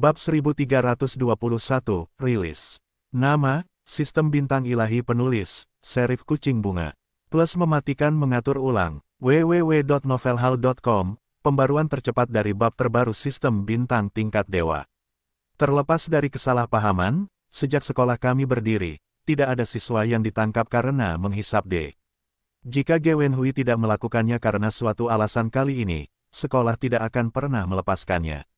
Bab 1321, Rilis. Nama, Sistem Bintang Ilahi Penulis, Serif Kucing Bunga. Plus mematikan mengatur ulang, www.novelhal.com, pembaruan tercepat dari bab terbaru Sistem Bintang Tingkat Dewa. Terlepas dari kesalahpahaman, sejak sekolah kami berdiri, tidak ada siswa yang ditangkap karena menghisap D. Jika Gwen Hui tidak melakukannya karena suatu alasan kali ini, sekolah tidak akan pernah melepaskannya.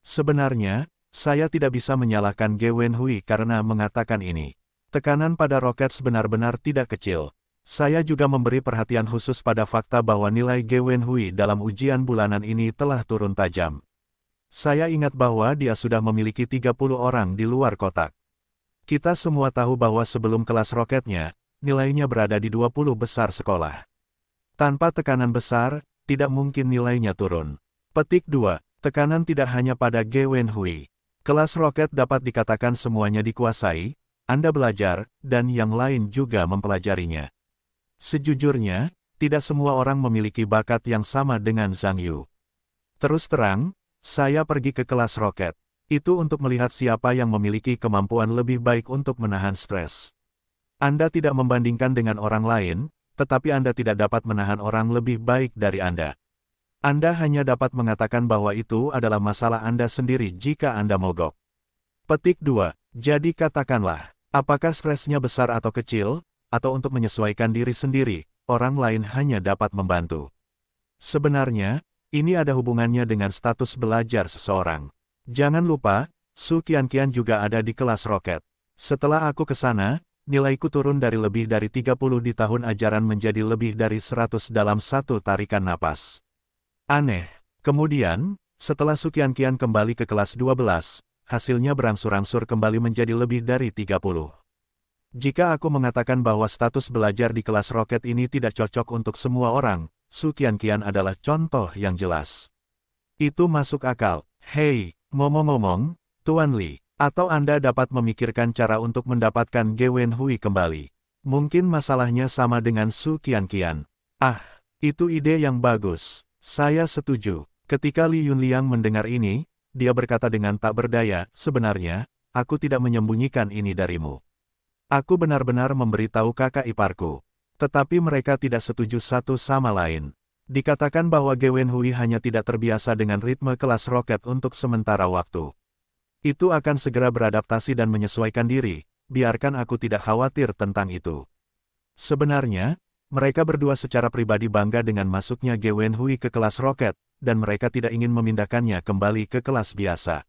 Sebenarnya, saya tidak bisa menyalahkan Ge Wenhui karena mengatakan ini. Tekanan pada roket sebenar benar tidak kecil. Saya juga memberi perhatian khusus pada fakta bahwa nilai Ge Wenhui dalam ujian bulanan ini telah turun tajam. Saya ingat bahwa dia sudah memiliki 30 orang di luar kotak. Kita semua tahu bahwa sebelum kelas roketnya, nilainya berada di 20 besar sekolah. Tanpa tekanan besar, tidak mungkin nilainya turun. Petik 2. Tekanan tidak hanya pada Ge Wenhui. Kelas roket dapat dikatakan semuanya dikuasai, Anda belajar, dan yang lain juga mempelajarinya. Sejujurnya, tidak semua orang memiliki bakat yang sama dengan Zhang Yu. Terus terang, saya pergi ke kelas roket. Itu untuk melihat siapa yang memiliki kemampuan lebih baik untuk menahan stres. Anda tidak membandingkan dengan orang lain, tetapi Anda tidak dapat menahan orang lebih baik dari Anda. Anda hanya dapat mengatakan bahwa itu adalah masalah Anda sendiri jika Anda mogok. Petik 2. Jadi katakanlah, apakah stresnya besar atau kecil, atau untuk menyesuaikan diri sendiri, orang lain hanya dapat membantu. Sebenarnya, ini ada hubungannya dengan status belajar seseorang. Jangan lupa, Su Kian Kian juga ada di kelas roket. Setelah aku ke sana, nilaiku turun dari lebih dari 30 di tahun ajaran menjadi lebih dari 100 dalam satu tarikan napas. Aneh. Kemudian, setelah Sukian Kian kembali ke kelas 12, hasilnya berangsur-angsur kembali menjadi lebih dari 30. Jika aku mengatakan bahwa status belajar di kelas roket ini tidak cocok untuk semua orang, Sukian Kian adalah contoh yang jelas. Itu masuk akal. Hei, ngomong-ngomong, Tuan Li, atau Anda dapat memikirkan cara untuk mendapatkan Gewen Hui kembali. Mungkin masalahnya sama dengan Su Kian Kian. Ah, itu ide yang bagus. Saya setuju. Ketika Li Yunliang mendengar ini, dia berkata dengan tak berdaya, sebenarnya, aku tidak menyembunyikan ini darimu. Aku benar-benar memberitahu kakak iparku. Tetapi mereka tidak setuju satu sama lain. Dikatakan bahwa Gwen Hui hanya tidak terbiasa dengan ritme kelas roket untuk sementara waktu. Itu akan segera beradaptasi dan menyesuaikan diri, biarkan aku tidak khawatir tentang itu. Sebenarnya, mereka berdua secara pribadi bangga dengan masuknya Ge Wenhui ke kelas roket, dan mereka tidak ingin memindahkannya kembali ke kelas biasa.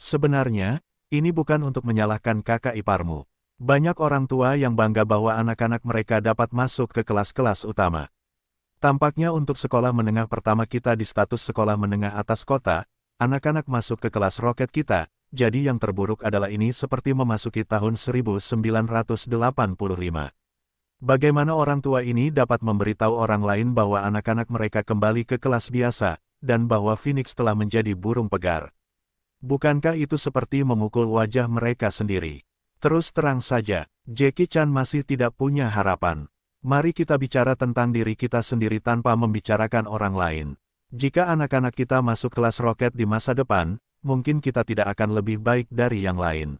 Sebenarnya, ini bukan untuk menyalahkan kakak iparmu. Banyak orang tua yang bangga bahwa anak-anak mereka dapat masuk ke kelas-kelas utama. Tampaknya untuk sekolah menengah pertama kita di status sekolah menengah atas kota, anak-anak masuk ke kelas roket kita, jadi yang terburuk adalah ini seperti memasuki tahun 1985. Bagaimana orang tua ini dapat memberitahu orang lain bahwa anak-anak mereka kembali ke kelas biasa, dan bahwa Phoenix telah menjadi burung pegar? Bukankah itu seperti memukul wajah mereka sendiri? Terus terang saja, Jackie Chan masih tidak punya harapan. Mari kita bicara tentang diri kita sendiri tanpa membicarakan orang lain. Jika anak-anak kita masuk kelas roket di masa depan, mungkin kita tidak akan lebih baik dari yang lain.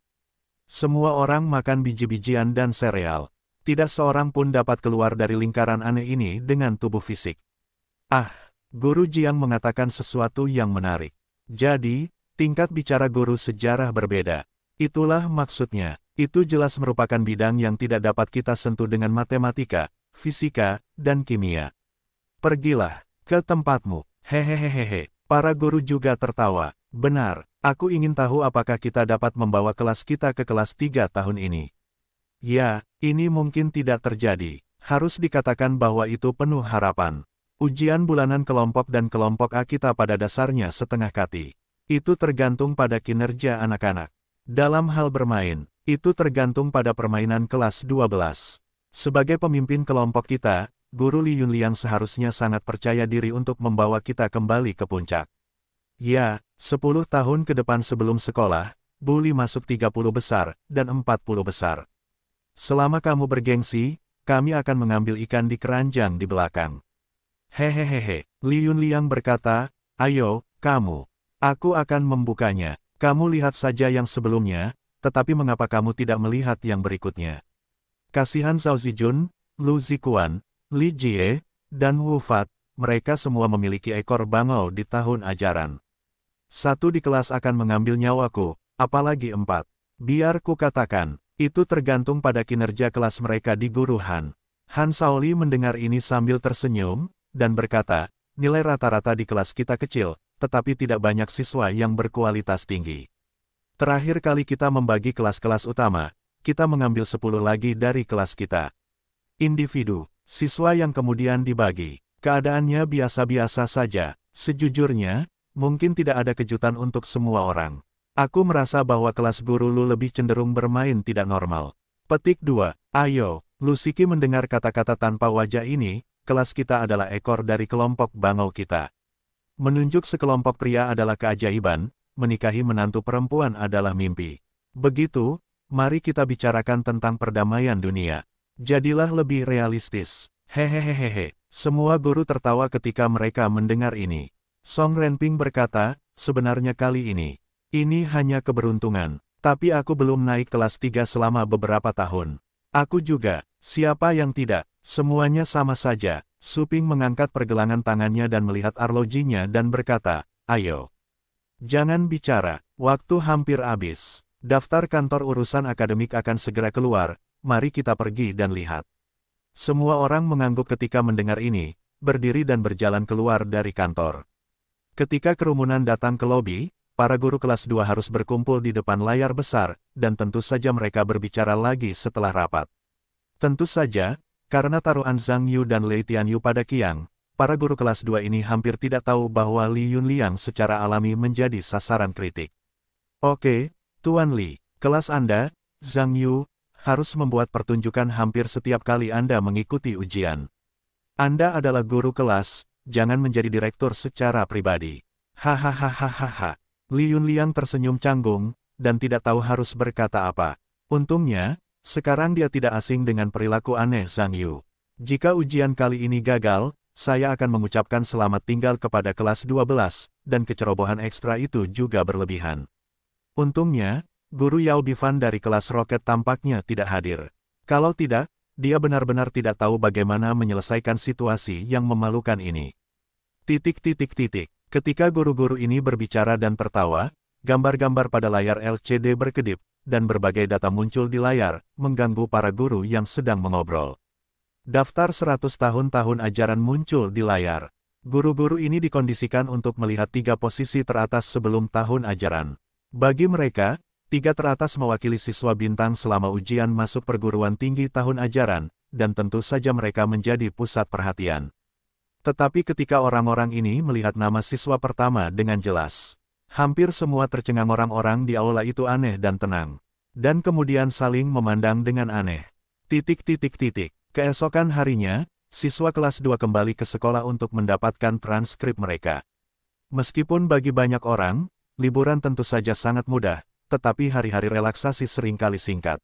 Semua orang makan biji-bijian dan sereal, tidak seorang pun dapat keluar dari lingkaran aneh ini dengan tubuh fisik. Ah, Guru Jiang mengatakan sesuatu yang menarik. Jadi, tingkat bicara guru sejarah berbeda. Itulah maksudnya. Itu jelas merupakan bidang yang tidak dapat kita sentuh dengan matematika, fisika, dan kimia. Pergilah ke tempatmu. Hehehehehe. Para guru juga tertawa. Benar, aku ingin tahu apakah kita dapat membawa kelas kita ke kelas tiga tahun ini. Ya, ini mungkin tidak terjadi. Harus dikatakan bahwa itu penuh harapan. Ujian bulanan kelompok dan kelompok A kita pada dasarnya setengah kati. Itu tergantung pada kinerja anak-anak. Dalam hal bermain, itu tergantung pada permainan kelas 12. Sebagai pemimpin kelompok kita, Guru Li Yunliang seharusnya sangat percaya diri untuk membawa kita kembali ke puncak. Ya, 10 tahun ke depan sebelum sekolah, Bully masuk 30 besar, dan 40 besar. Selama kamu bergengsi, kami akan mengambil ikan di keranjang di belakang. Hehehehe, Yun Liang berkata, ayo, kamu. Aku akan membukanya. Kamu lihat saja yang sebelumnya, tetapi mengapa kamu tidak melihat yang berikutnya? Kasihan Zhao Zijun, Lu Zikuan, Li Jie, dan Wu Fat, mereka semua memiliki ekor bangau di tahun ajaran. Satu di kelas akan mengambil nyawaku, apalagi empat. Biar ku katakan, itu tergantung pada kinerja kelas mereka di guruhan. Han Saoli mendengar ini sambil tersenyum, dan berkata, nilai rata-rata di kelas kita kecil, tetapi tidak banyak siswa yang berkualitas tinggi. Terakhir kali kita membagi kelas-kelas utama, kita mengambil 10 lagi dari kelas kita. Individu, siswa yang kemudian dibagi, keadaannya biasa-biasa saja, sejujurnya, mungkin tidak ada kejutan untuk semua orang. Aku merasa bahwa kelas guru Lu lebih cenderung bermain tidak normal. Petik 2. Ayo, Lusiki mendengar kata-kata tanpa wajah ini, kelas kita adalah ekor dari kelompok bangau kita. Menunjuk sekelompok pria adalah keajaiban, menikahi menantu perempuan adalah mimpi. Begitu, mari kita bicarakan tentang perdamaian dunia. Jadilah lebih realistis. Hehehehehe. Semua guru tertawa ketika mereka mendengar ini. Song Renping berkata, sebenarnya kali ini, ini hanya keberuntungan, tapi aku belum naik kelas 3 selama beberapa tahun. Aku juga, siapa yang tidak, semuanya sama saja. Suping mengangkat pergelangan tangannya dan melihat arlojinya dan berkata, ayo. Jangan bicara, waktu hampir habis. Daftar kantor urusan akademik akan segera keluar, mari kita pergi dan lihat. Semua orang mengangguk ketika mendengar ini, berdiri dan berjalan keluar dari kantor. Ketika kerumunan datang ke lobi, para guru kelas 2 harus berkumpul di depan layar besar, dan tentu saja mereka berbicara lagi setelah rapat. Tentu saja, karena taruhan Zhang Yu dan Lei Tianyu pada Qiang, para guru kelas 2 ini hampir tidak tahu bahwa Li Yunliang secara alami menjadi sasaran kritik. Oke, Tuan Li, kelas Anda, Zhang Yu, harus membuat pertunjukan hampir setiap kali Anda mengikuti ujian. Anda adalah guru kelas, jangan menjadi direktur secara pribadi. Hahaha. Li Yunlian tersenyum canggung, dan tidak tahu harus berkata apa. Untungnya, sekarang dia tidak asing dengan perilaku aneh Zhang Yu. Jika ujian kali ini gagal, saya akan mengucapkan selamat tinggal kepada kelas 12, dan kecerobohan ekstra itu juga berlebihan. Untungnya, guru Yao Bifan dari kelas roket tampaknya tidak hadir. Kalau tidak, dia benar-benar tidak tahu bagaimana menyelesaikan situasi yang memalukan ini. Titik titik titik. Ketika guru-guru ini berbicara dan tertawa, gambar-gambar pada layar LCD berkedip, dan berbagai data muncul di layar, mengganggu para guru yang sedang mengobrol. Daftar 100 tahun-tahun ajaran muncul di layar. Guru-guru ini dikondisikan untuk melihat tiga posisi teratas sebelum tahun ajaran. Bagi mereka, tiga teratas mewakili siswa bintang selama ujian masuk perguruan tinggi tahun ajaran, dan tentu saja mereka menjadi pusat perhatian. Tetapi ketika orang-orang ini melihat nama siswa pertama dengan jelas, hampir semua tercengang orang-orang di aula itu aneh dan tenang. Dan kemudian saling memandang dengan aneh. Titik titik titik. Keesokan harinya, siswa kelas 2 kembali ke sekolah untuk mendapatkan transkrip mereka. Meskipun bagi banyak orang, liburan tentu saja sangat mudah, tetapi hari-hari relaksasi seringkali singkat.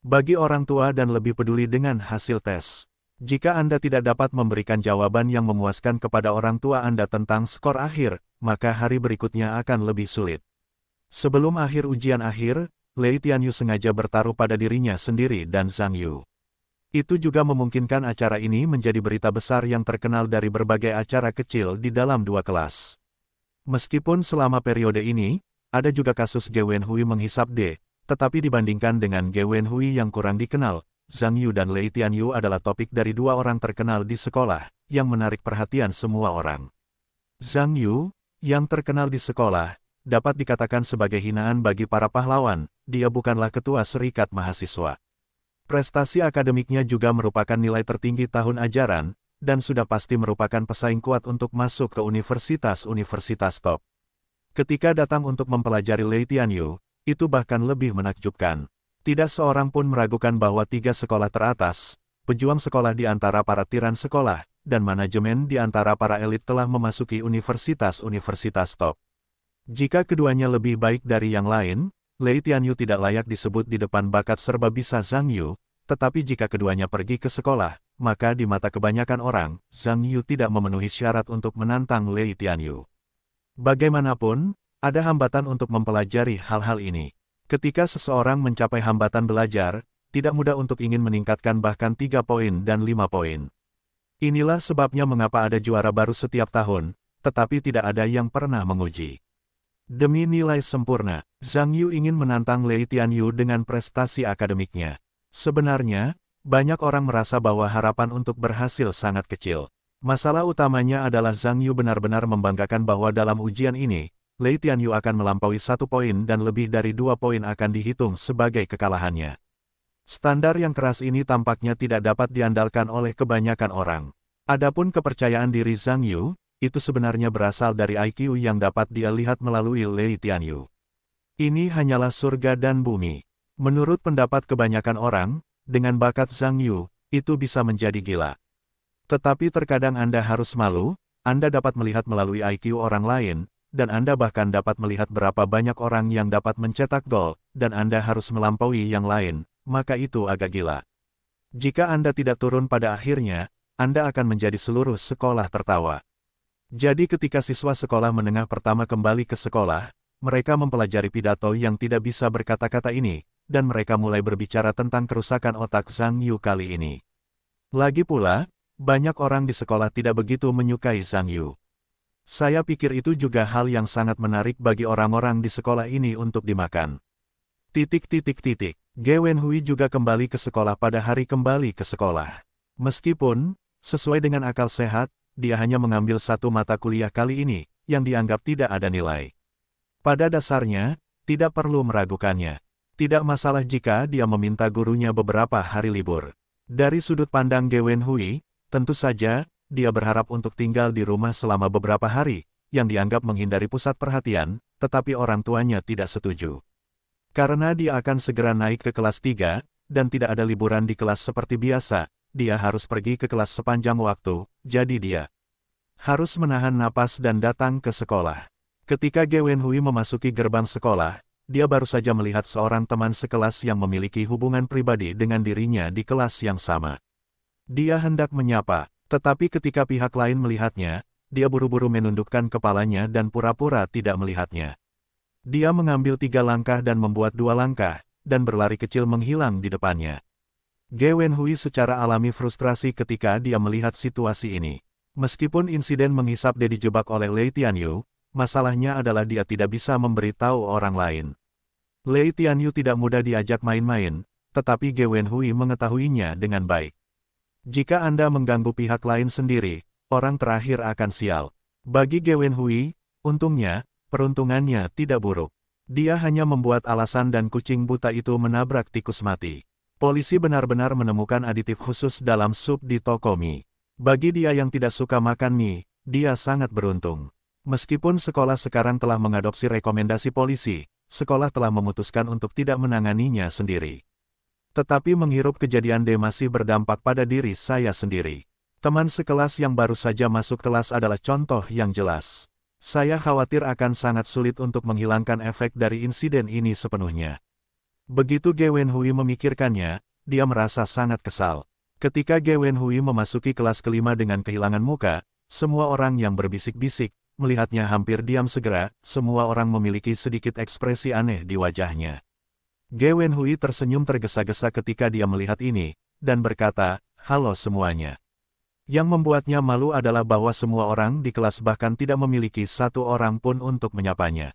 Bagi orang tua dan lebih peduli dengan hasil tes, jika Anda tidak dapat memberikan jawaban yang memuaskan kepada orang tua Anda tentang skor akhir, maka hari berikutnya akan lebih sulit. Sebelum akhir ujian akhir, Lei Tianyu sengaja bertaruh pada dirinya sendiri dan Zhang Yu. Itu juga memungkinkan acara ini menjadi berita besar yang terkenal dari berbagai acara kecil di dalam dua kelas. Meskipun selama periode ini, ada juga kasus Ge Wenhui menghisap D, tetapi dibandingkan dengan Ge Wenhui yang kurang dikenal, Zhang Yu dan Lei Tianyu adalah topik dari dua orang terkenal di sekolah, yang menarik perhatian semua orang. Zhang Yu, yang terkenal di sekolah, dapat dikatakan sebagai hinaan bagi para pahlawan, dia bukanlah ketua serikat mahasiswa. Prestasi akademiknya juga merupakan nilai tertinggi tahun ajaran, dan sudah pasti merupakan pesaing kuat untuk masuk ke universitas-universitas top. Ketika datang untuk mempelajari Lei Tianyu, itu bahkan lebih menakjubkan. Tidak seorang pun meragukan bahwa tiga sekolah teratas, pejuang sekolah di antara para tiran sekolah, dan manajemen di antara para elit telah memasuki universitas-universitas top. Jika keduanya lebih baik dari yang lain, Lei Tianyu tidak layak disebut di depan bakat serba bisa Zhang Yu, tetapi jika keduanya pergi ke sekolah, maka di mata kebanyakan orang, Zhang Yu tidak memenuhi syarat untuk menantang Lei Tianyu. Bagaimanapun, ada hambatan untuk mempelajari hal-hal ini. Ketika seseorang mencapai hambatan belajar, tidak mudah untuk ingin meningkatkan bahkan 3 poin dan 5 poin. Inilah sebabnya mengapa ada juara baru setiap tahun, tetapi tidak ada yang pernah menguji. Demi nilai sempurna, Zhang Yu ingin menantang Lei Tianyu dengan prestasi akademiknya. Sebenarnya, banyak orang merasa bahwa harapan untuk berhasil sangat kecil. Masalah utamanya adalah Zhang Yu benar-benar membanggakan bahwa dalam ujian ini, Lei Tianyu akan melampaui satu poin dan lebih dari dua poin akan dihitung sebagai kekalahannya. Standar yang keras ini tampaknya tidak dapat diandalkan oleh kebanyakan orang. Adapun kepercayaan diri Zhang Yu, itu sebenarnya berasal dari IQ yang dapat dia lihat melalui Lei Tianyu. Ini hanyalah surga dan bumi. Menurut pendapat kebanyakan orang, dengan bakat Zhang Yu, itu bisa menjadi gila. Tetapi terkadang Anda harus malu, Anda dapat melihat melalui IQ orang lain, dan Anda bahkan dapat melihat berapa banyak orang yang dapat mencetak gol, dan Anda harus melampaui yang lain, maka itu agak gila. Jika Anda tidak turun pada akhirnya, Anda akan menjadi seluruh sekolah tertawa. Jadi ketika siswa sekolah menengah pertama kembali ke sekolah, mereka mempelajari pidato yang tidak bisa berkata-kata ini, dan mereka mulai berbicara tentang kerusakan otak Zhang Yu kali ini. Lagi pula, banyak orang di sekolah tidak begitu menyukai Zhang Yu. Saya pikir itu juga hal yang sangat menarik bagi orang-orang di sekolah ini untuk dimakan. Titik titik titik. Hui juga kembali ke sekolah pada hari kembali ke sekolah. Meskipun, sesuai dengan akal sehat, dia hanya mengambil satu mata kuliah kali ini, yang dianggap tidak ada nilai. Pada dasarnya, tidak perlu meragukannya. Tidak masalah jika dia meminta gurunya beberapa hari libur. Dari sudut pandang Hui, tentu saja, dia berharap untuk tinggal di rumah selama beberapa hari, yang dianggap menghindari pusat perhatian, tetapi orang tuanya tidak setuju. Karena dia akan segera naik ke kelas 3, dan tidak ada liburan di kelas seperti biasa, dia harus pergi ke kelas sepanjang waktu, jadi dia harus menahan napas dan datang ke sekolah. Ketika Gewen Hui memasuki gerbang sekolah, dia baru saja melihat seorang teman sekelas yang memiliki hubungan pribadi dengan dirinya di kelas yang sama. Dia hendak menyapa, tetapi ketika pihak lain melihatnya, dia buru-buru menundukkan kepalanya dan pura-pura tidak melihatnya. Dia mengambil tiga langkah dan membuat dua langkah, dan berlari kecil menghilang di depannya. Ge Wenhui secara alami frustrasi ketika dia melihat situasi ini. Meskipun insiden menghisap dia dijebak oleh Lei Tianyu, masalahnya adalah dia tidak bisa memberitahu orang lain. Lei Tianyu tidak mudah diajak main-main, tetapi Ge Wenhui mengetahuinya dengan baik. Jika Anda mengganggu pihak lain sendiri, orang terakhir akan sial. Bagi Gewen Hui, untungnya, peruntungannya tidak buruk. Dia hanya membuat alasan dan kucing buta itu menabrak tikus mati. Polisi benar-benar menemukan aditif khusus dalam sup di toko mie. Bagi dia yang tidak suka makan mie, dia sangat beruntung. Meskipun sekolah sekarang telah mengadopsi rekomendasi polisi, sekolah telah memutuskan untuk tidak menanganinya sendiri. Tetapi menghirup kejadian D masih berdampak pada diri saya sendiri. Teman sekelas yang baru saja masuk kelas adalah contoh yang jelas. Saya khawatir akan sangat sulit untuk menghilangkan efek dari insiden ini sepenuhnya. Begitu Ge Hui memikirkannya, dia merasa sangat kesal. Ketika Ge Hui memasuki kelas kelima dengan kehilangan muka, semua orang yang berbisik-bisik, melihatnya hampir diam segera, semua orang memiliki sedikit ekspresi aneh di wajahnya. Ge Hui tersenyum tergesa-gesa ketika dia melihat ini, dan berkata, Halo semuanya. Yang membuatnya malu adalah bahwa semua orang di kelas bahkan tidak memiliki satu orang pun untuk menyapanya.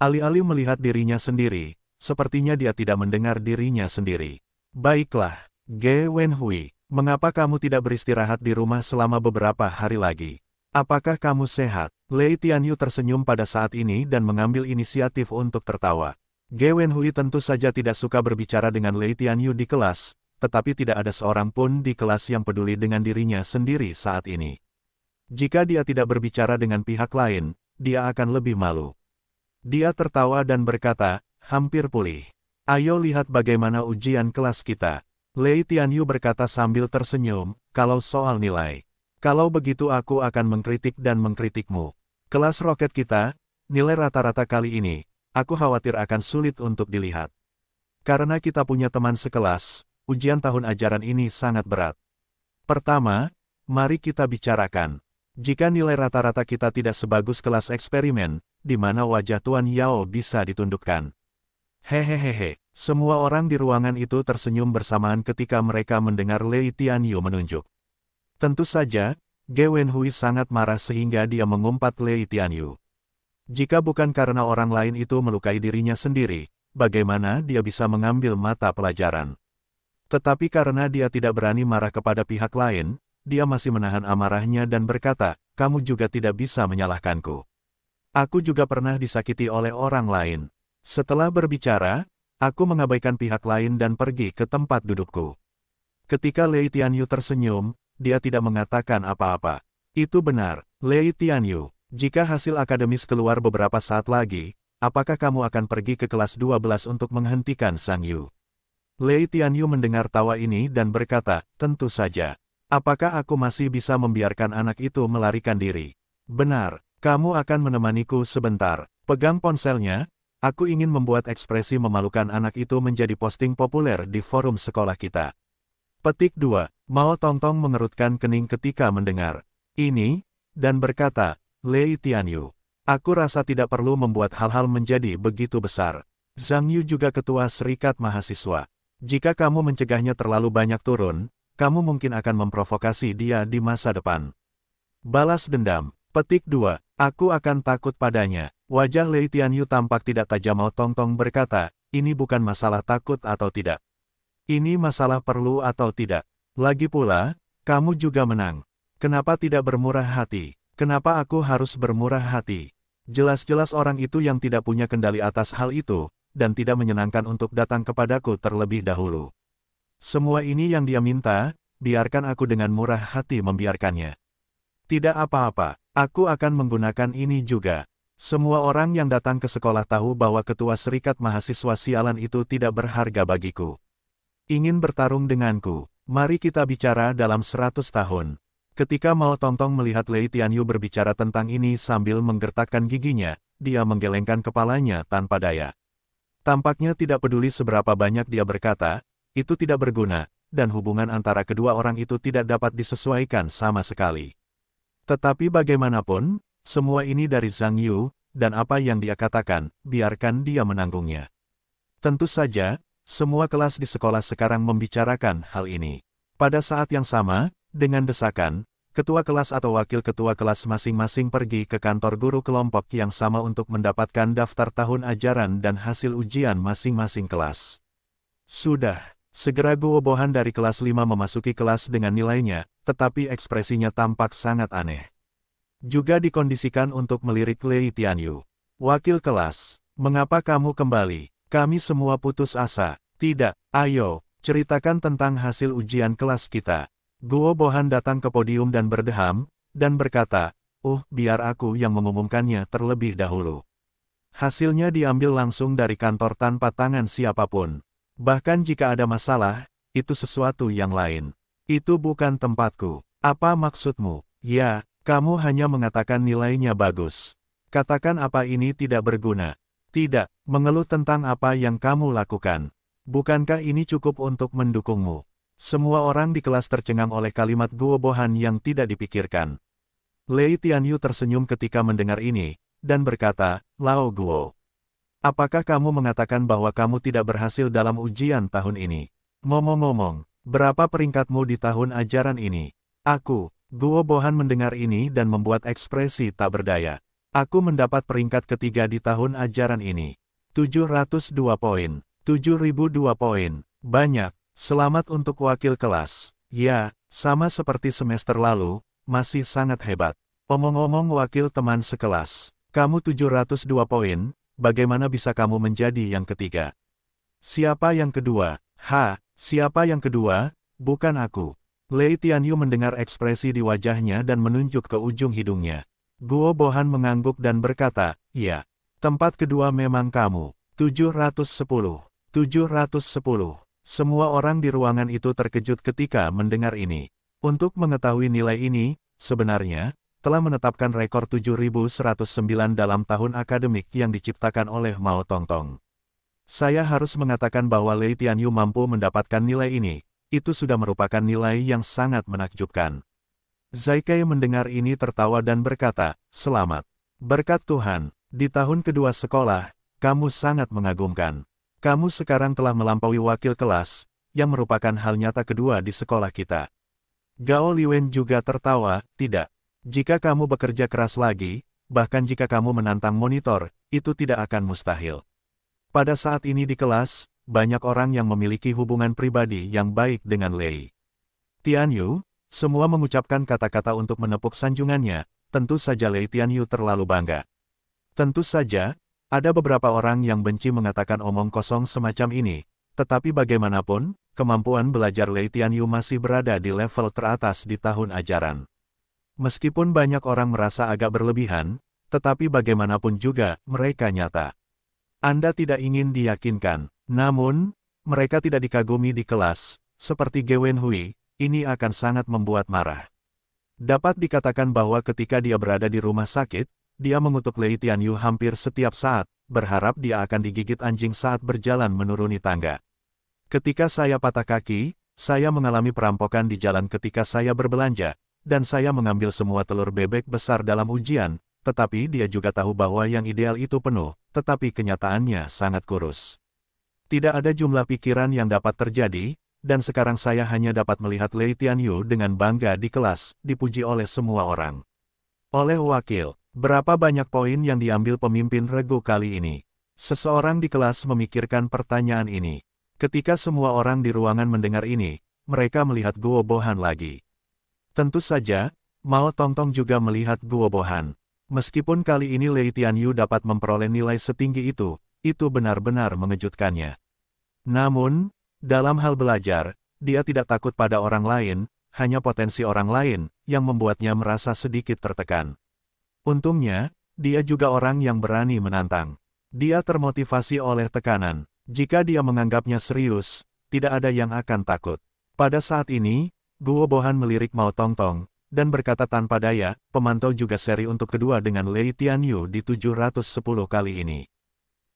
Alih-alih melihat dirinya sendiri, sepertinya dia tidak mendengar dirinya sendiri. Baiklah, Ge Wenhui, mengapa kamu tidak beristirahat di rumah selama beberapa hari lagi? Apakah kamu sehat? Lei Tianyu tersenyum pada saat ini dan mengambil inisiatif untuk tertawa. Ge Wenhui tentu saja tidak suka berbicara dengan Lei Tianyu di kelas, tetapi tidak ada seorang pun di kelas yang peduli dengan dirinya sendiri saat ini. Jika dia tidak berbicara dengan pihak lain, dia akan lebih malu. Dia tertawa dan berkata, hampir pulih. Ayo lihat bagaimana ujian kelas kita. Lei Tianyu berkata sambil tersenyum, kalau soal nilai. Kalau begitu aku akan mengkritik dan mengkritikmu. Kelas roket kita, nilai rata-rata kali ini, aku khawatir akan sulit untuk dilihat. Karena kita punya teman sekelas, ujian tahun ajaran ini sangat berat. Pertama, mari kita bicarakan. Jika nilai rata-rata kita tidak sebagus kelas eksperimen, di mana wajah Tuan Yao bisa ditundukkan. Hehehehe, semua orang di ruangan itu tersenyum bersamaan ketika mereka mendengar Lei Tianyu menunjuk. Tentu saja, Ge Wenhui sangat marah sehingga dia mengumpat Lei Tianyu. Jika bukan karena orang lain itu melukai dirinya sendiri, bagaimana dia bisa mengambil mata pelajaran? Tetapi karena dia tidak berani marah kepada pihak lain, dia masih menahan amarahnya dan berkata, kamu juga tidak bisa menyalahkanku. Aku juga pernah disakiti oleh orang lain. Setelah berbicara, aku mengabaikan pihak lain dan pergi ke tempat dudukku. Ketika Lei Tianyu tersenyum, dia tidak mengatakan apa-apa. Itu benar, Lei Tianyu. Jika hasil akademis keluar beberapa saat lagi, apakah kamu akan pergi ke kelas 12 untuk menghentikan Sang Yu? Lei Tianyu mendengar tawa ini dan berkata, tentu saja. Apakah aku masih bisa membiarkan anak itu melarikan diri? Benar, kamu akan menemaniku sebentar. Pegang ponselnya, Aku ingin membuat ekspresi memalukan anak itu menjadi posting populer di forum sekolah kita. Petik 2. Mao Tongtong mengerutkan kening ketika mendengar ini, dan berkata, Lei Tianyu. Aku rasa tidak perlu membuat hal-hal menjadi begitu besar. Zhang Yu juga ketua serikat mahasiswa. Jika kamu mencegahnya terlalu banyak turun, kamu mungkin akan memprovokasi dia di masa depan. Balas dendam. Petik 2. Aku akan takut padanya. Wajah Lei Tianyu tampak tidak tajam mau Tong Tong berkata, ini bukan masalah takut atau tidak. Ini masalah perlu atau tidak. Lagi pula, kamu juga menang. Kenapa tidak bermurah hati? Kenapa aku harus bermurah hati? Jelas-jelas orang itu yang tidak punya kendali atas hal itu, dan tidak menyenangkan untuk datang kepadaku terlebih dahulu. Semua ini yang dia minta, biarkan aku dengan murah hati membiarkannya. Tidak apa-apa, aku akan menggunakan ini juga. Semua orang yang datang ke sekolah tahu bahwa ketua serikat mahasiswa sialan itu tidak berharga bagiku. Ingin bertarung denganku, mari kita bicara dalam seratus tahun. Ketika Mao Tongtong melihat Lei Tianyu berbicara tentang ini sambil menggertakkan giginya, dia menggelengkan kepalanya tanpa daya. Tampaknya tidak peduli seberapa banyak dia berkata, itu tidak berguna, dan hubungan antara kedua orang itu tidak dapat disesuaikan sama sekali. Tetapi bagaimanapun, semua ini dari Zhang Yu, dan apa yang dia katakan, biarkan dia menanggungnya. Tentu saja, semua kelas di sekolah sekarang membicarakan hal ini. Pada saat yang sama, dengan desakan, ketua kelas atau wakil ketua kelas masing-masing pergi ke kantor guru kelompok yang sama untuk mendapatkan daftar tahun ajaran dan hasil ujian masing-masing kelas. Sudah, segera Bohan dari kelas 5 memasuki kelas dengan nilainya, tetapi ekspresinya tampak sangat aneh. Juga dikondisikan untuk melirik Lei Tianyu. Wakil kelas, mengapa kamu kembali? Kami semua putus asa. Tidak, ayo, ceritakan tentang hasil ujian kelas kita. Guo Bohan datang ke podium dan berdeham, dan berkata, Uh, biar aku yang mengumumkannya terlebih dahulu. Hasilnya diambil langsung dari kantor tanpa tangan siapapun. Bahkan jika ada masalah, itu sesuatu yang lain. Itu bukan tempatku. Apa maksudmu? Ya, kamu hanya mengatakan nilainya bagus. Katakan apa ini tidak berguna. Tidak, mengeluh tentang apa yang kamu lakukan. Bukankah ini cukup untuk mendukungmu? Semua orang di kelas tercengang oleh kalimat guo bohan yang tidak dipikirkan. Lei Tianyu tersenyum ketika mendengar ini, dan berkata, Lao Guo. Apakah kamu mengatakan bahwa kamu tidak berhasil dalam ujian tahun ini? Ngomong-ngomong, berapa peringkatmu di tahun ajaran ini? Aku, Guo Bohan mendengar ini dan membuat ekspresi tak berdaya. Aku mendapat peringkat ketiga di tahun ajaran ini. 702 poin, 7002 poin, banyak. Selamat untuk wakil kelas. Ya, sama seperti semester lalu, masih sangat hebat. Omong-omong wakil teman sekelas, kamu 702 poin, bagaimana bisa kamu menjadi yang ketiga? Siapa yang kedua? Ha, siapa yang kedua? Bukan aku. Lei Tianyu mendengar ekspresi di wajahnya dan menunjuk ke ujung hidungnya. Guo Bohan mengangguk dan berkata, Ya, tempat kedua memang kamu. 710. 710. Semua orang di ruangan itu terkejut ketika mendengar ini. Untuk mengetahui nilai ini, sebenarnya, telah menetapkan rekor 7109 dalam tahun akademik yang diciptakan oleh Mao Tongtong. Saya harus mengatakan bahwa Lei Tianyu mampu mendapatkan nilai ini, itu sudah merupakan nilai yang sangat menakjubkan. Zaikai mendengar ini tertawa dan berkata, Selamat. Berkat Tuhan, di tahun kedua sekolah, kamu sangat mengagumkan. Kamu sekarang telah melampaui wakil kelas, yang merupakan hal nyata kedua di sekolah kita. Gao Liwen juga tertawa, tidak. Jika kamu bekerja keras lagi, bahkan jika kamu menantang monitor, itu tidak akan mustahil. Pada saat ini di kelas, banyak orang yang memiliki hubungan pribadi yang baik dengan Lei. Tianyu, semua mengucapkan kata-kata untuk menepuk sanjungannya, tentu saja Lei Tianyu terlalu bangga. Tentu saja, ada beberapa orang yang benci mengatakan omong kosong semacam ini, tetapi bagaimanapun, kemampuan belajar Lei Tianyu masih berada di level teratas di tahun ajaran. Meskipun banyak orang merasa agak berlebihan, tetapi bagaimanapun juga, mereka nyata. Anda tidak ingin diyakinkan, namun, mereka tidak dikagumi di kelas, seperti Gewen Hui, ini akan sangat membuat marah. Dapat dikatakan bahwa ketika dia berada di rumah sakit, dia mengutuk Lei Tianyu hampir setiap saat, berharap dia akan digigit anjing saat berjalan menuruni tangga. Ketika saya patah kaki, saya mengalami perampokan di jalan ketika saya berbelanja, dan saya mengambil semua telur bebek besar dalam ujian, tetapi dia juga tahu bahwa yang ideal itu penuh, tetapi kenyataannya sangat kurus. Tidak ada jumlah pikiran yang dapat terjadi, dan sekarang saya hanya dapat melihat Lei Tianyu dengan bangga di kelas, dipuji oleh semua orang. Oleh wakil, Berapa banyak poin yang diambil pemimpin regu kali ini? Seseorang di kelas memikirkan pertanyaan ini. Ketika semua orang di ruangan mendengar ini, mereka melihat Guo Bohan lagi. Tentu saja, Mao Tongtong juga melihat Guo Bohan. Meskipun kali ini Lei Tianyu dapat memperoleh nilai setinggi itu, itu benar-benar mengejutkannya. Namun, dalam hal belajar, dia tidak takut pada orang lain, hanya potensi orang lain yang membuatnya merasa sedikit tertekan. Untungnya, dia juga orang yang berani menantang. Dia termotivasi oleh tekanan. Jika dia menganggapnya serius, tidak ada yang akan takut. Pada saat ini, Guo Bohan melirik Mao Tong Tong, dan berkata tanpa daya, pemantau juga seri untuk kedua dengan Lei Tianyu di 710 kali ini.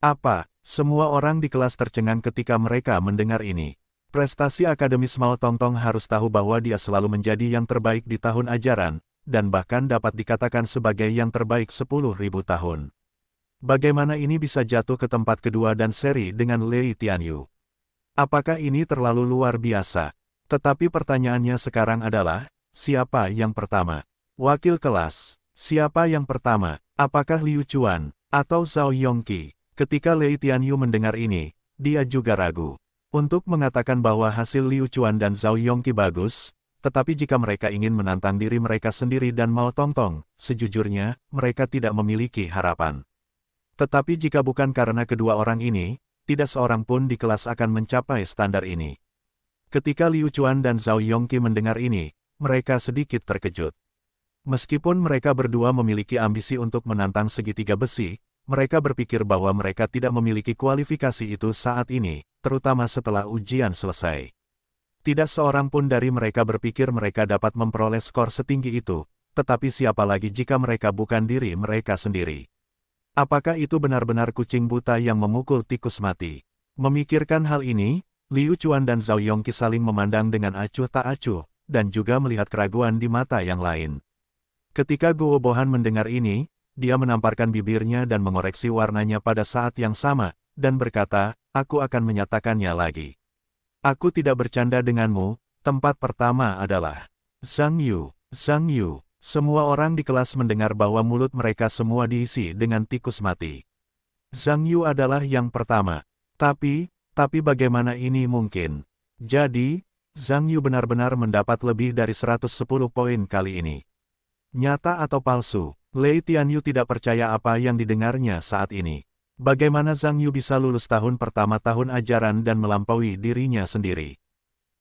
Apa, semua orang di kelas tercengang ketika mereka mendengar ini. Prestasi akademis Mao Tong harus tahu bahwa dia selalu menjadi yang terbaik di tahun ajaran, dan bahkan dapat dikatakan sebagai yang terbaik 10.000 tahun. Bagaimana ini bisa jatuh ke tempat kedua dan seri dengan Lei Tianyu? Apakah ini terlalu luar biasa? Tetapi pertanyaannya sekarang adalah, siapa yang pertama? Wakil kelas, siapa yang pertama? Apakah Liu Chuan atau Zhao Yongqi? Ketika Lei Tianyu mendengar ini, dia juga ragu. Untuk mengatakan bahwa hasil Liu Chuan dan Zhao Yongqi bagus, tetapi jika mereka ingin menantang diri mereka sendiri dan mau tong-tong, sejujurnya, mereka tidak memiliki harapan. Tetapi jika bukan karena kedua orang ini, tidak seorang pun di kelas akan mencapai standar ini. Ketika Liu Chuan dan Zhao Yongki mendengar ini, mereka sedikit terkejut. Meskipun mereka berdua memiliki ambisi untuk menantang segitiga besi, mereka berpikir bahwa mereka tidak memiliki kualifikasi itu saat ini, terutama setelah ujian selesai. Tidak seorang pun dari mereka berpikir mereka dapat memperoleh skor setinggi itu, tetapi siapa lagi jika mereka bukan diri mereka sendiri. Apakah itu benar-benar kucing buta yang memukul tikus mati? Memikirkan hal ini, Liu Chuan dan Zhao Yongki saling memandang dengan acuh tak acuh, dan juga melihat keraguan di mata yang lain. Ketika Guo Bohan mendengar ini, dia menamparkan bibirnya dan mengoreksi warnanya pada saat yang sama, dan berkata, aku akan menyatakannya lagi. Aku tidak bercanda denganmu, tempat pertama adalah Zhang Yu. Zhang Yu, semua orang di kelas mendengar bahwa mulut mereka semua diisi dengan tikus mati. Zhang Yu adalah yang pertama. Tapi, tapi bagaimana ini mungkin? Jadi, Zhang Yu benar-benar mendapat lebih dari 110 poin kali ini. Nyata atau palsu, Lei Tianyu tidak percaya apa yang didengarnya saat ini. Bagaimana Zhang Yu bisa lulus tahun pertama tahun ajaran dan melampaui dirinya sendiri?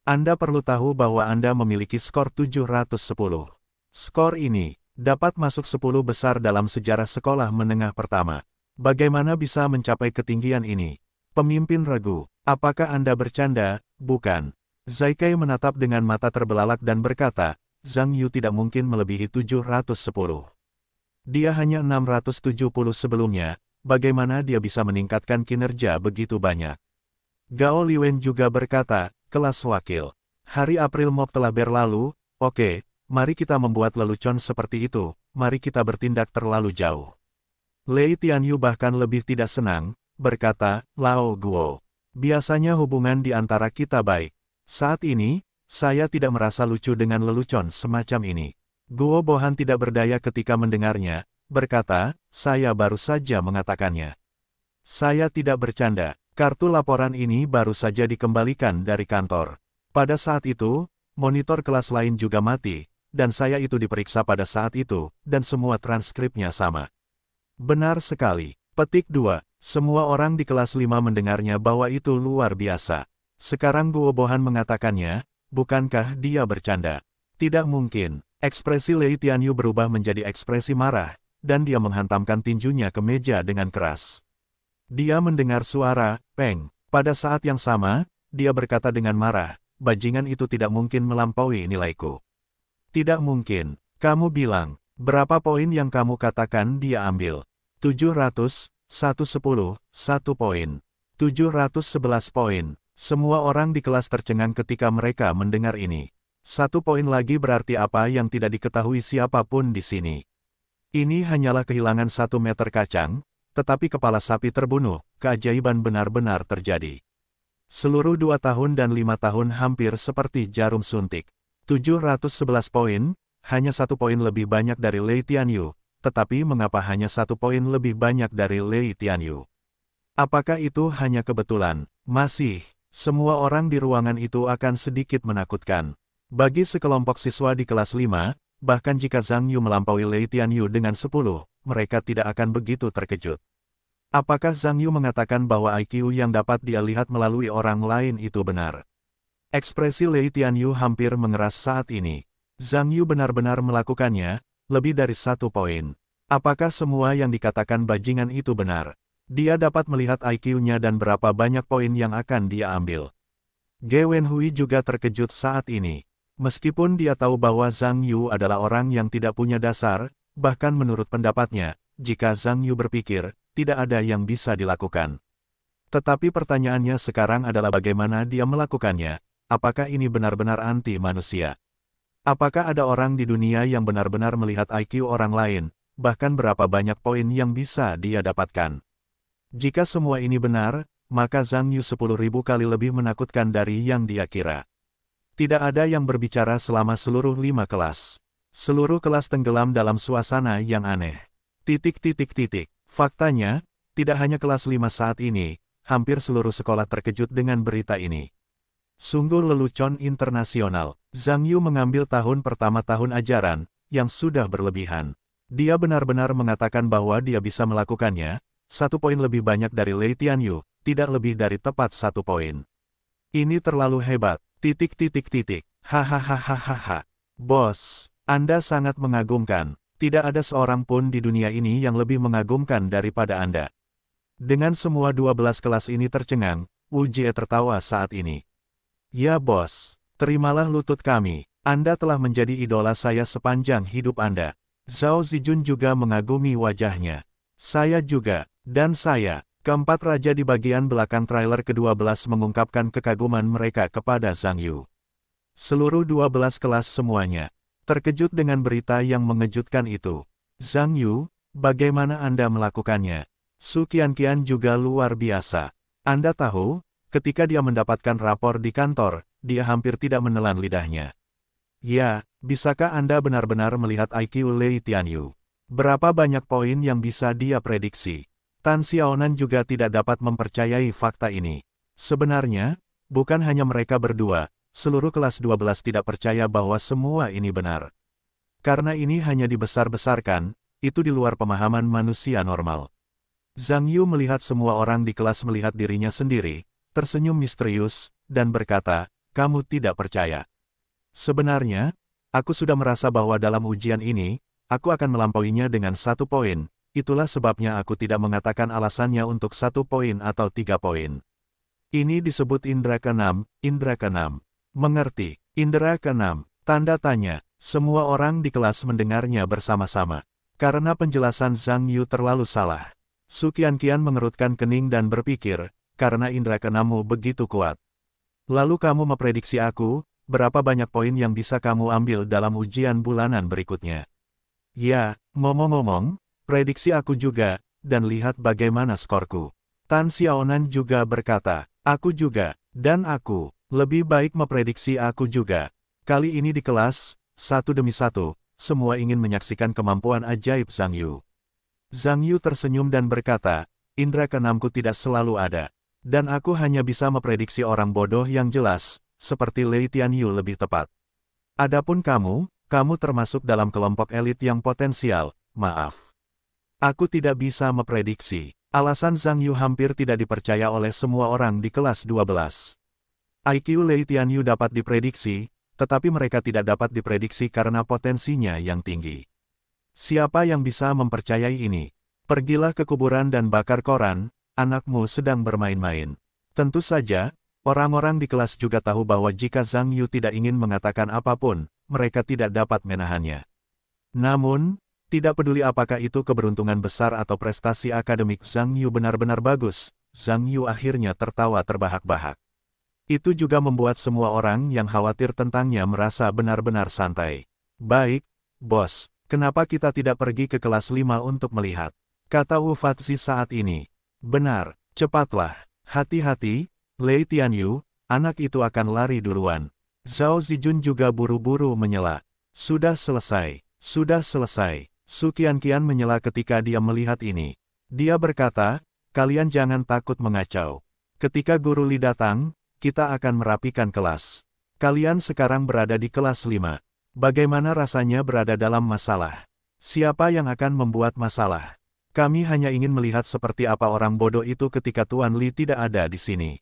Anda perlu tahu bahwa Anda memiliki skor 710. Skor ini dapat masuk 10 besar dalam sejarah sekolah menengah pertama. Bagaimana bisa mencapai ketinggian ini? Pemimpin ragu, apakah Anda bercanda? Bukan. Zaikai menatap dengan mata terbelalak dan berkata, Zhang Yu tidak mungkin melebihi 710. Dia hanya 670 sebelumnya, bagaimana dia bisa meningkatkan kinerja begitu banyak. Gao Liwen juga berkata, kelas wakil. Hari April Mop telah berlalu, oke, okay, mari kita membuat lelucon seperti itu, mari kita bertindak terlalu jauh. Lei Tianyu bahkan lebih tidak senang, berkata, Lao Guo. Biasanya hubungan di antara kita baik. Saat ini, saya tidak merasa lucu dengan lelucon semacam ini. Guo Bohan tidak berdaya ketika mendengarnya, berkata, saya baru saja mengatakannya. Saya tidak bercanda, kartu laporan ini baru saja dikembalikan dari kantor. Pada saat itu, monitor kelas lain juga mati, dan saya itu diperiksa pada saat itu, dan semua transkripnya sama. Benar sekali. Petik dua Semua orang di kelas 5 mendengarnya bahwa itu luar biasa. Sekarang Guobohan mengatakannya, bukankah dia bercanda? Tidak mungkin. Ekspresi Lei Tianyu berubah menjadi ekspresi marah, dan dia menghantamkan tinjunya ke meja dengan keras. Dia mendengar suara, peng. Pada saat yang sama, dia berkata dengan marah, bajingan itu tidak mungkin melampaui nilaiku. Tidak mungkin, kamu bilang, berapa poin yang kamu katakan dia ambil? 700, 110, 1 poin. 711 poin. Semua orang di kelas tercengang ketika mereka mendengar ini. Satu poin lagi berarti apa yang tidak diketahui siapapun di sini. Ini hanyalah kehilangan satu meter kacang, tetapi kepala sapi terbunuh, keajaiban benar-benar terjadi. Seluruh dua tahun dan lima tahun hampir seperti jarum suntik. 711 poin, hanya satu poin lebih banyak dari Lei Tianyu, tetapi mengapa hanya satu poin lebih banyak dari Lei Tianyu? Apakah itu hanya kebetulan? Masih, semua orang di ruangan itu akan sedikit menakutkan. Bagi sekelompok siswa di kelas 5, Bahkan jika Zhang Yu melampaui Lei Tianyu dengan 10, mereka tidak akan begitu terkejut. Apakah Zhang Yu mengatakan bahwa IQ yang dapat dia lihat melalui orang lain itu benar? Ekspresi Lei Tianyu hampir mengeras saat ini. Zhang Yu benar-benar melakukannya, lebih dari satu poin. Apakah semua yang dikatakan bajingan itu benar? Dia dapat melihat IQ-nya dan berapa banyak poin yang akan dia ambil. Ge Wenhui juga terkejut saat ini. Meskipun dia tahu bahwa Zhang Yu adalah orang yang tidak punya dasar, bahkan menurut pendapatnya, jika Zhang Yu berpikir, tidak ada yang bisa dilakukan. Tetapi pertanyaannya sekarang adalah bagaimana dia melakukannya, apakah ini benar-benar anti-manusia? Apakah ada orang di dunia yang benar-benar melihat IQ orang lain, bahkan berapa banyak poin yang bisa dia dapatkan? Jika semua ini benar, maka Zhang Yu 10.000 kali lebih menakutkan dari yang dia kira. Tidak ada yang berbicara selama seluruh lima kelas. Seluruh kelas tenggelam dalam suasana yang aneh. Titik titik titik. Faktanya, tidak hanya kelas lima saat ini, hampir seluruh sekolah terkejut dengan berita ini. Sungguh lelucon internasional, Zhang Yu mengambil tahun pertama tahun ajaran, yang sudah berlebihan. Dia benar-benar mengatakan bahwa dia bisa melakukannya, satu poin lebih banyak dari Lei Tianyu, tidak lebih dari tepat satu poin. Ini terlalu hebat, Titik titik titik. Hahaha. Bos, Anda sangat mengagumkan. Tidak ada seorang pun di dunia ini yang lebih mengagumkan daripada Anda. Dengan semua 12 kelas ini tercengang, Ujie tertawa saat ini. Ya bos, terimalah lutut kami. Anda telah menjadi idola saya sepanjang hidup Anda. Zhao Zijun juga mengagumi wajahnya. Saya juga, dan saya, Keempat raja di bagian belakang trailer ke-12 mengungkapkan kekaguman mereka kepada Zhang Yu. Seluruh 12 kelas semuanya terkejut dengan berita yang mengejutkan itu. Zhang Yu, bagaimana Anda melakukannya? Su kian juga luar biasa. Anda tahu, ketika dia mendapatkan rapor di kantor, dia hampir tidak menelan lidahnya. Ya, bisakah Anda benar-benar melihat IQ Lei Tianyu? Berapa banyak poin yang bisa dia prediksi? Tan Xiaonan juga tidak dapat mempercayai fakta ini. Sebenarnya, bukan hanya mereka berdua, seluruh kelas 12 tidak percaya bahwa semua ini benar. Karena ini hanya dibesar-besarkan, itu di luar pemahaman manusia normal. Zhang Yu melihat semua orang di kelas melihat dirinya sendiri, tersenyum misterius, dan berkata, kamu tidak percaya. Sebenarnya, aku sudah merasa bahwa dalam ujian ini, aku akan melampauinya dengan satu poin, itulah sebabnya aku tidak mengatakan alasannya untuk satu poin atau tiga poin. Ini disebut indera keenam, indera keenam. Mengerti, indera keenam, tanda tanya, semua orang di kelas mendengarnya bersama-sama. Karena penjelasan Zhang Yu terlalu salah. Su Qian mengerutkan kening dan berpikir, karena indera keenammu begitu kuat. Lalu kamu memprediksi aku, berapa banyak poin yang bisa kamu ambil dalam ujian bulanan berikutnya. Ya, ngomong-ngomong, Prediksi aku juga, dan lihat bagaimana skorku. Tan Xiaonan juga berkata, aku juga, dan aku, lebih baik memprediksi aku juga. Kali ini di kelas, satu demi satu, semua ingin menyaksikan kemampuan ajaib Zhang Yu. Zhang Yu tersenyum dan berkata, indra keenamku tidak selalu ada. Dan aku hanya bisa memprediksi orang bodoh yang jelas, seperti Lei Tianyu lebih tepat. Adapun kamu, kamu termasuk dalam kelompok elit yang potensial, maaf. Aku tidak bisa memprediksi. Alasan Zhang Yu hampir tidak dipercaya oleh semua orang di kelas 12. IQ Lei Tianyu dapat diprediksi, tetapi mereka tidak dapat diprediksi karena potensinya yang tinggi. Siapa yang bisa mempercayai ini? Pergilah ke kuburan dan bakar koran, anakmu sedang bermain-main. Tentu saja, orang-orang di kelas juga tahu bahwa jika Zhang Yu tidak ingin mengatakan apapun, mereka tidak dapat menahannya. Namun, tidak peduli apakah itu keberuntungan besar atau prestasi akademik Zhang Yu benar-benar bagus, Zhang Yu akhirnya tertawa terbahak-bahak. Itu juga membuat semua orang yang khawatir tentangnya merasa benar-benar santai. Baik, bos, kenapa kita tidak pergi ke kelas 5 untuk melihat? Kata Wu Fatzi saat ini. Benar, cepatlah, hati-hati, Lei Tianyu, anak itu akan lari duluan. Zhao Zijun juga buru-buru menyela. Sudah selesai, sudah selesai. Su kian menyela ketika dia melihat ini. Dia berkata, kalian jangan takut mengacau. Ketika Guru Li datang, kita akan merapikan kelas. Kalian sekarang berada di kelas 5. Bagaimana rasanya berada dalam masalah? Siapa yang akan membuat masalah? Kami hanya ingin melihat seperti apa orang bodoh itu ketika Tuan Li tidak ada di sini.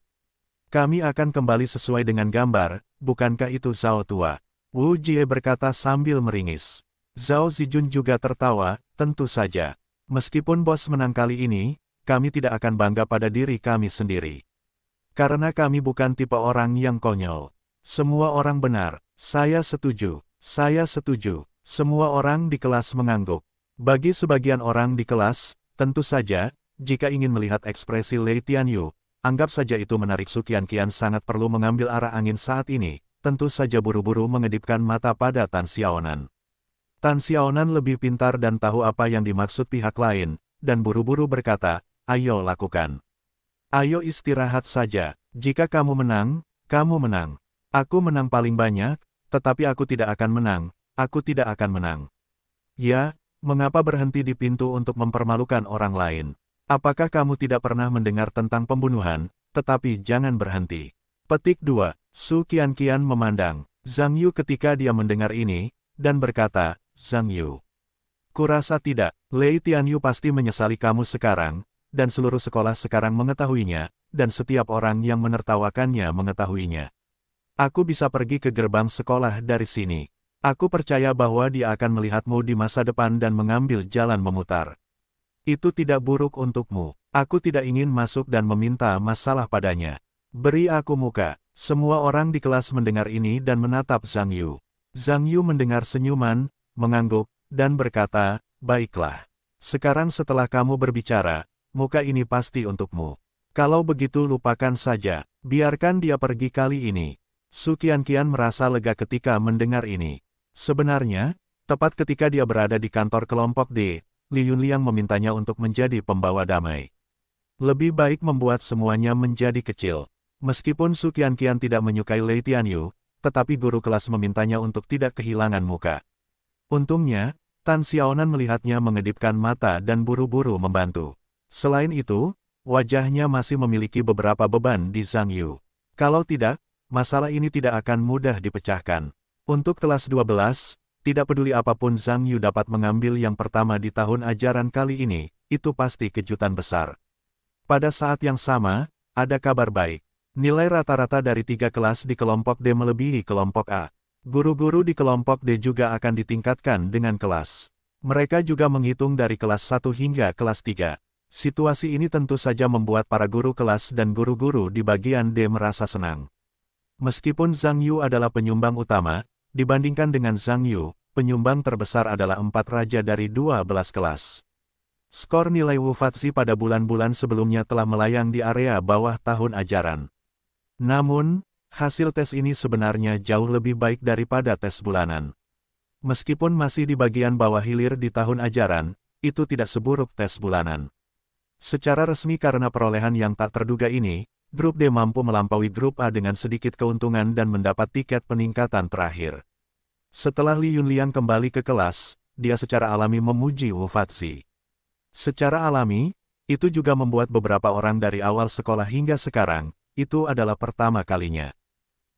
Kami akan kembali sesuai dengan gambar, bukankah itu Zhao Tua? Wu Jie berkata sambil meringis. Zhao Zijun juga tertawa, tentu saja. Meskipun bos menang kali ini, kami tidak akan bangga pada diri kami sendiri. Karena kami bukan tipe orang yang konyol. Semua orang benar, saya setuju, saya setuju, semua orang di kelas mengangguk. Bagi sebagian orang di kelas, tentu saja, jika ingin melihat ekspresi Lei Tianyu, anggap saja itu menarik Sukian Kian sangat perlu mengambil arah angin saat ini, tentu saja buru-buru mengedipkan mata pada Tan Xiaonan. Tan Xiaonan lebih pintar dan tahu apa yang dimaksud pihak lain, dan buru-buru berkata, ayo lakukan. Ayo istirahat saja, jika kamu menang, kamu menang. Aku menang paling banyak, tetapi aku tidak akan menang, aku tidak akan menang. Ya, mengapa berhenti di pintu untuk mempermalukan orang lain? Apakah kamu tidak pernah mendengar tentang pembunuhan, tetapi jangan berhenti. Petik 2, Su Qian Qian memandang, Zhang Yu ketika dia mendengar ini, dan berkata, Zhang Yu. Kurasa tidak, Lei Tianyu pasti menyesali kamu sekarang, dan seluruh sekolah sekarang mengetahuinya, dan setiap orang yang menertawakannya mengetahuinya. Aku bisa pergi ke gerbang sekolah dari sini. Aku percaya bahwa dia akan melihatmu di masa depan dan mengambil jalan memutar. Itu tidak buruk untukmu. Aku tidak ingin masuk dan meminta masalah padanya. Beri aku muka. Semua orang di kelas mendengar ini dan menatap Zhang Yu. Zhang Yu mendengar senyuman, mengangguk, dan berkata, Baiklah. Sekarang setelah kamu berbicara, muka ini pasti untukmu. Kalau begitu lupakan saja, biarkan dia pergi kali ini. Sukian Kian merasa lega ketika mendengar ini. Sebenarnya, tepat ketika dia berada di kantor kelompok D, Li Yunliang memintanya untuk menjadi pembawa damai. Lebih baik membuat semuanya menjadi kecil. Meskipun Sukian Kian tidak menyukai Lei Tianyu, tetapi guru kelas memintanya untuk tidak kehilangan muka. Untungnya, Tan Xiaonan melihatnya mengedipkan mata dan buru-buru membantu. Selain itu, wajahnya masih memiliki beberapa beban di Zhang Yu. Kalau tidak, masalah ini tidak akan mudah dipecahkan. Untuk kelas 12, tidak peduli apapun Zhang Yu dapat mengambil yang pertama di tahun ajaran kali ini, itu pasti kejutan besar. Pada saat yang sama, ada kabar baik. Nilai rata-rata dari tiga kelas di kelompok D melebihi kelompok A. Guru-guru di kelompok D juga akan ditingkatkan dengan kelas. Mereka juga menghitung dari kelas 1 hingga kelas 3. Situasi ini tentu saja membuat para guru kelas dan guru-guru di bagian D merasa senang. Meskipun Zhang Yu adalah penyumbang utama, dibandingkan dengan Zhang Yu, penyumbang terbesar adalah empat raja dari 12 kelas. Skor nilai Wufatsi pada bulan-bulan sebelumnya telah melayang di area bawah tahun ajaran. Namun, Hasil tes ini sebenarnya jauh lebih baik daripada tes bulanan. Meskipun masih di bagian bawah hilir di tahun ajaran, itu tidak seburuk tes bulanan. Secara resmi karena perolehan yang tak terduga ini, Grup D mampu melampaui Grup A dengan sedikit keuntungan dan mendapat tiket peningkatan terakhir. Setelah Li Yunliang kembali ke kelas, dia secara alami memuji Wu Fatsi. Secara alami, itu juga membuat beberapa orang dari awal sekolah hingga sekarang, itu adalah pertama kalinya.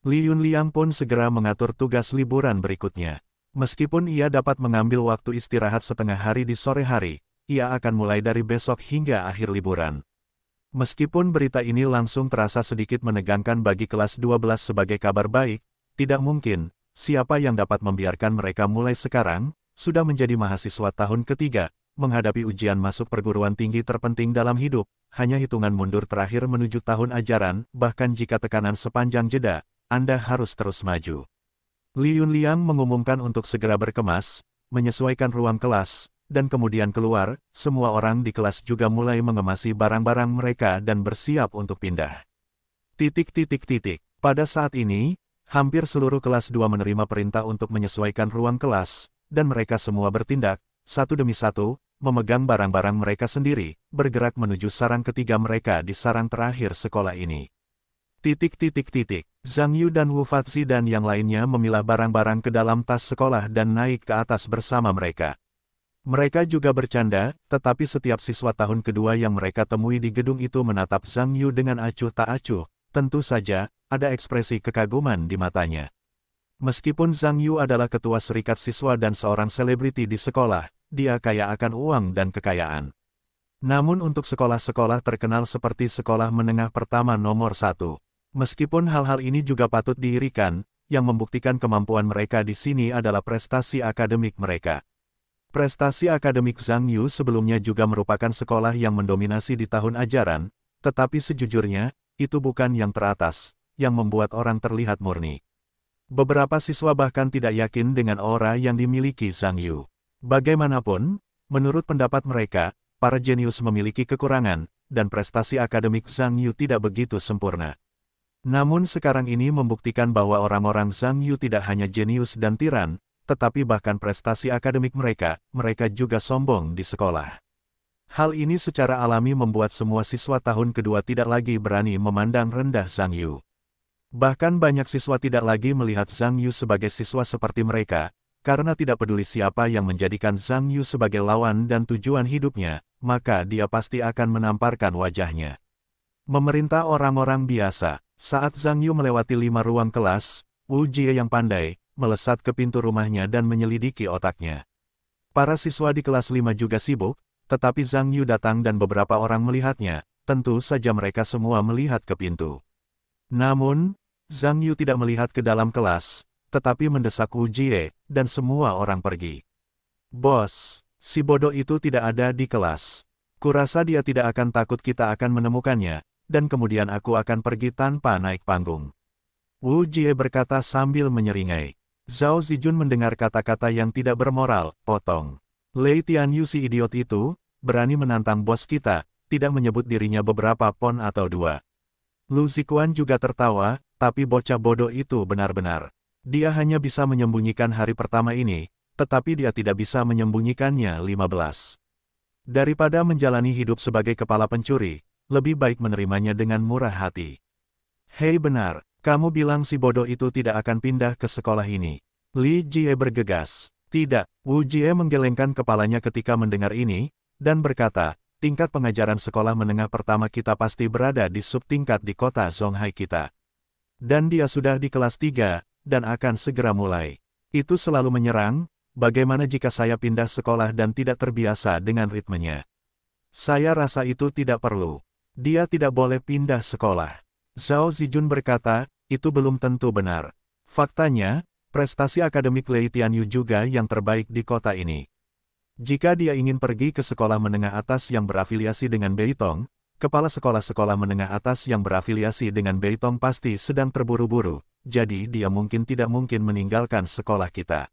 Li Yunliang pun segera mengatur tugas liburan berikutnya. Meskipun ia dapat mengambil waktu istirahat setengah hari di sore hari, ia akan mulai dari besok hingga akhir liburan. Meskipun berita ini langsung terasa sedikit menegangkan bagi kelas 12 sebagai kabar baik, tidak mungkin, siapa yang dapat membiarkan mereka mulai sekarang, sudah menjadi mahasiswa tahun ketiga, menghadapi ujian masuk perguruan tinggi terpenting dalam hidup, hanya hitungan mundur terakhir menuju tahun ajaran, bahkan jika tekanan sepanjang jeda, anda harus terus maju. Li Yunliang mengumumkan untuk segera berkemas, menyesuaikan ruang kelas, dan kemudian keluar, semua orang di kelas juga mulai mengemasi barang-barang mereka dan bersiap untuk pindah. Titik titik titik. Pada saat ini, hampir seluruh kelas 2 menerima perintah untuk menyesuaikan ruang kelas, dan mereka semua bertindak, satu demi satu, memegang barang-barang mereka sendiri, bergerak menuju sarang ketiga mereka di sarang terakhir sekolah ini. Titik titik titik. Zhang Yu dan Wu Fatsi dan yang lainnya memilah barang-barang ke dalam tas sekolah dan naik ke atas bersama mereka. Mereka juga bercanda, tetapi setiap siswa tahun kedua yang mereka temui di gedung itu menatap Zhang Yu dengan acuh tak acuh. Tentu saja, ada ekspresi kekaguman di matanya. Meskipun Zhang Yu adalah ketua serikat siswa dan seorang selebriti di sekolah, dia kaya akan uang dan kekayaan. Namun untuk sekolah-sekolah terkenal seperti Sekolah Menengah Pertama Nomor Satu. Meskipun hal-hal ini juga patut diirikan, yang membuktikan kemampuan mereka di sini adalah prestasi akademik mereka. Prestasi akademik Zhang Yu sebelumnya juga merupakan sekolah yang mendominasi di tahun ajaran, tetapi sejujurnya, itu bukan yang teratas, yang membuat orang terlihat murni. Beberapa siswa bahkan tidak yakin dengan aura yang dimiliki Zhang Yu. Bagaimanapun, menurut pendapat mereka, para jenius memiliki kekurangan, dan prestasi akademik Zhang Yu tidak begitu sempurna. Namun sekarang ini membuktikan bahwa orang-orang Zhang Yu tidak hanya jenius dan tiran, tetapi bahkan prestasi akademik mereka, mereka juga sombong di sekolah. Hal ini secara alami membuat semua siswa tahun kedua tidak lagi berani memandang rendah Zhang Yu. Bahkan banyak siswa tidak lagi melihat Zhang Yu sebagai siswa seperti mereka, karena tidak peduli siapa yang menjadikan Zhang Yu sebagai lawan dan tujuan hidupnya, maka dia pasti akan menamparkan wajahnya. Memerintah orang-orang biasa, saat Zhang Yu melewati lima ruang kelas, Wu Jie yang pandai, melesat ke pintu rumahnya dan menyelidiki otaknya. Para siswa di kelas lima juga sibuk, tetapi Zhang Yu datang dan beberapa orang melihatnya, tentu saja mereka semua melihat ke pintu. Namun, Zhang Yu tidak melihat ke dalam kelas, tetapi mendesak Wu Jie, dan semua orang pergi. Bos, si bodoh itu tidak ada di kelas. Kurasa dia tidak akan takut kita akan menemukannya, dan kemudian aku akan pergi tanpa naik panggung. Wu Jie berkata sambil menyeringai. Zhao Zijun mendengar kata-kata yang tidak bermoral, potong. Lei Tian Yu si idiot itu, berani menantang bos kita, tidak menyebut dirinya beberapa pon atau dua. Lu Zikuan juga tertawa, tapi bocah bodoh itu benar-benar. Dia hanya bisa menyembunyikan hari pertama ini, tetapi dia tidak bisa menyembunyikannya 15. Daripada menjalani hidup sebagai kepala pencuri, lebih baik menerimanya dengan murah hati. Hei benar, kamu bilang si bodoh itu tidak akan pindah ke sekolah ini. Li Jie bergegas. Tidak, Wu Jie menggelengkan kepalanya ketika mendengar ini, dan berkata, tingkat pengajaran sekolah menengah pertama kita pasti berada di subtingkat di kota Zhonghai kita. Dan dia sudah di kelas 3, dan akan segera mulai. Itu selalu menyerang, bagaimana jika saya pindah sekolah dan tidak terbiasa dengan ritmenya. Saya rasa itu tidak perlu. Dia tidak boleh pindah sekolah. Zhao Zijun berkata, itu belum tentu benar. Faktanya, prestasi akademik Lei Tianyu juga yang terbaik di kota ini. Jika dia ingin pergi ke sekolah menengah atas yang berafiliasi dengan Beitong, kepala sekolah-sekolah menengah atas yang berafiliasi dengan Beitong pasti sedang terburu-buru, jadi dia mungkin tidak mungkin meninggalkan sekolah kita.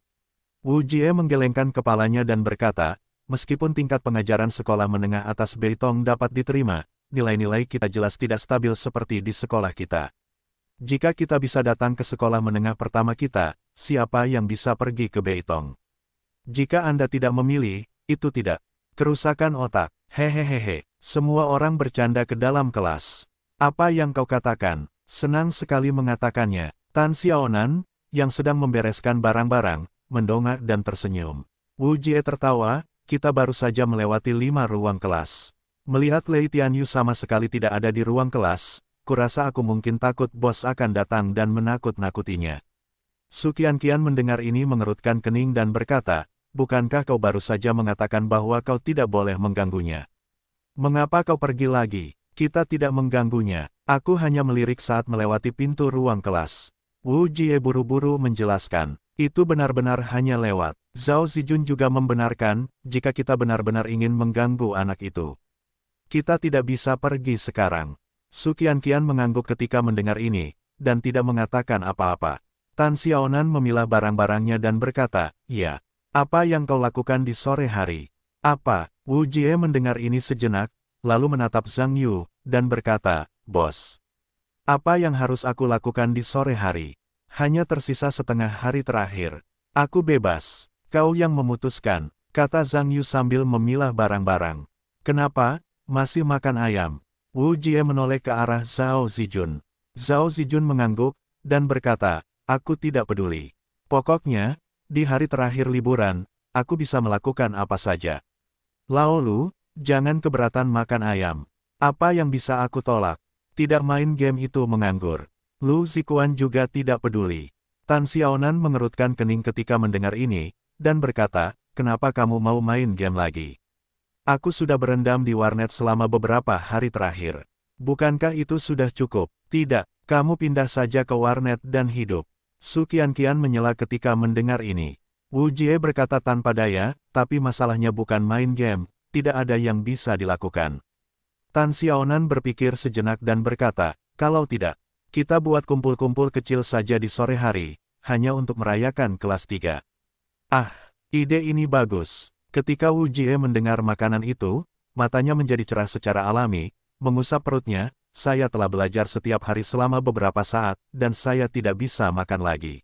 Wu Jie menggelengkan kepalanya dan berkata, meskipun tingkat pengajaran sekolah menengah atas Beitong dapat diterima, nilai-nilai kita jelas tidak stabil seperti di sekolah kita. Jika kita bisa datang ke sekolah menengah pertama kita, siapa yang bisa pergi ke Beitong? Jika Anda tidak memilih, itu tidak. Kerusakan otak, hehehehe, semua orang bercanda ke dalam kelas. Apa yang kau katakan? Senang sekali mengatakannya, Tan Xiaonan, yang sedang membereskan barang-barang, mendongak dan tersenyum. Wu Jie tertawa, kita baru saja melewati lima ruang kelas. Melihat Lei Tianyu sama sekali tidak ada di ruang kelas, kurasa aku mungkin takut bos akan datang dan menakut-nakutinya. Sukian Kian mendengar ini mengerutkan kening dan berkata, bukankah kau baru saja mengatakan bahwa kau tidak boleh mengganggunya? Mengapa kau pergi lagi? Kita tidak mengganggunya. Aku hanya melirik saat melewati pintu ruang kelas. Wu Jie buru-buru menjelaskan, itu benar-benar hanya lewat. Zhao Zijun juga membenarkan, jika kita benar-benar ingin mengganggu anak itu kita tidak bisa pergi sekarang. Sukian Kian mengangguk ketika mendengar ini, dan tidak mengatakan apa-apa. Tan Xiaonan memilah barang-barangnya dan berkata, Ya, apa yang kau lakukan di sore hari? Apa? Wu Jie mendengar ini sejenak, lalu menatap Zhang Yu, dan berkata, Bos, apa yang harus aku lakukan di sore hari? Hanya tersisa setengah hari terakhir. Aku bebas. Kau yang memutuskan, kata Zhang Yu sambil memilah barang-barang. Kenapa? Masih makan ayam. Wu Jie menoleh ke arah Zhao Zijun. Zhao Zijun mengangguk, dan berkata, aku tidak peduli. Pokoknya, di hari terakhir liburan, aku bisa melakukan apa saja. Lu, jangan keberatan makan ayam. Apa yang bisa aku tolak? Tidak main game itu menganggur. Lu Zikuan juga tidak peduli. Tan Xiaonan mengerutkan kening ketika mendengar ini, dan berkata, kenapa kamu mau main game lagi? Aku sudah berendam di warnet selama beberapa hari terakhir. Bukankah itu sudah cukup? Tidak, kamu pindah saja ke warnet dan hidup. Su Kian menyela ketika mendengar ini. Wu Jie berkata tanpa daya, tapi masalahnya bukan main game, tidak ada yang bisa dilakukan. Tan Xiaonan berpikir sejenak dan berkata, kalau tidak, kita buat kumpul-kumpul kecil saja di sore hari, hanya untuk merayakan kelas 3. Ah, ide ini bagus. Ketika Wu Jie mendengar makanan itu, matanya menjadi cerah secara alami, mengusap perutnya, saya telah belajar setiap hari selama beberapa saat, dan saya tidak bisa makan lagi.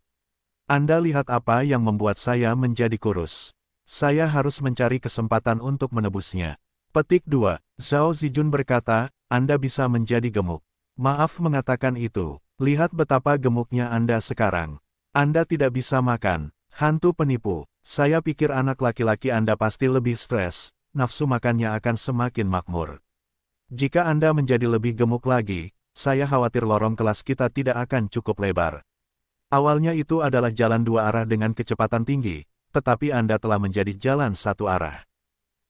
Anda lihat apa yang membuat saya menjadi kurus. Saya harus mencari kesempatan untuk menebusnya. Petik 2. Zhao Zijun berkata, Anda bisa menjadi gemuk. Maaf mengatakan itu. Lihat betapa gemuknya Anda sekarang. Anda tidak bisa makan. Hantu penipu, saya pikir anak laki-laki Anda pasti lebih stres, nafsu makannya akan semakin makmur. Jika Anda menjadi lebih gemuk lagi, saya khawatir lorong kelas kita tidak akan cukup lebar. Awalnya itu adalah jalan dua arah dengan kecepatan tinggi, tetapi Anda telah menjadi jalan satu arah.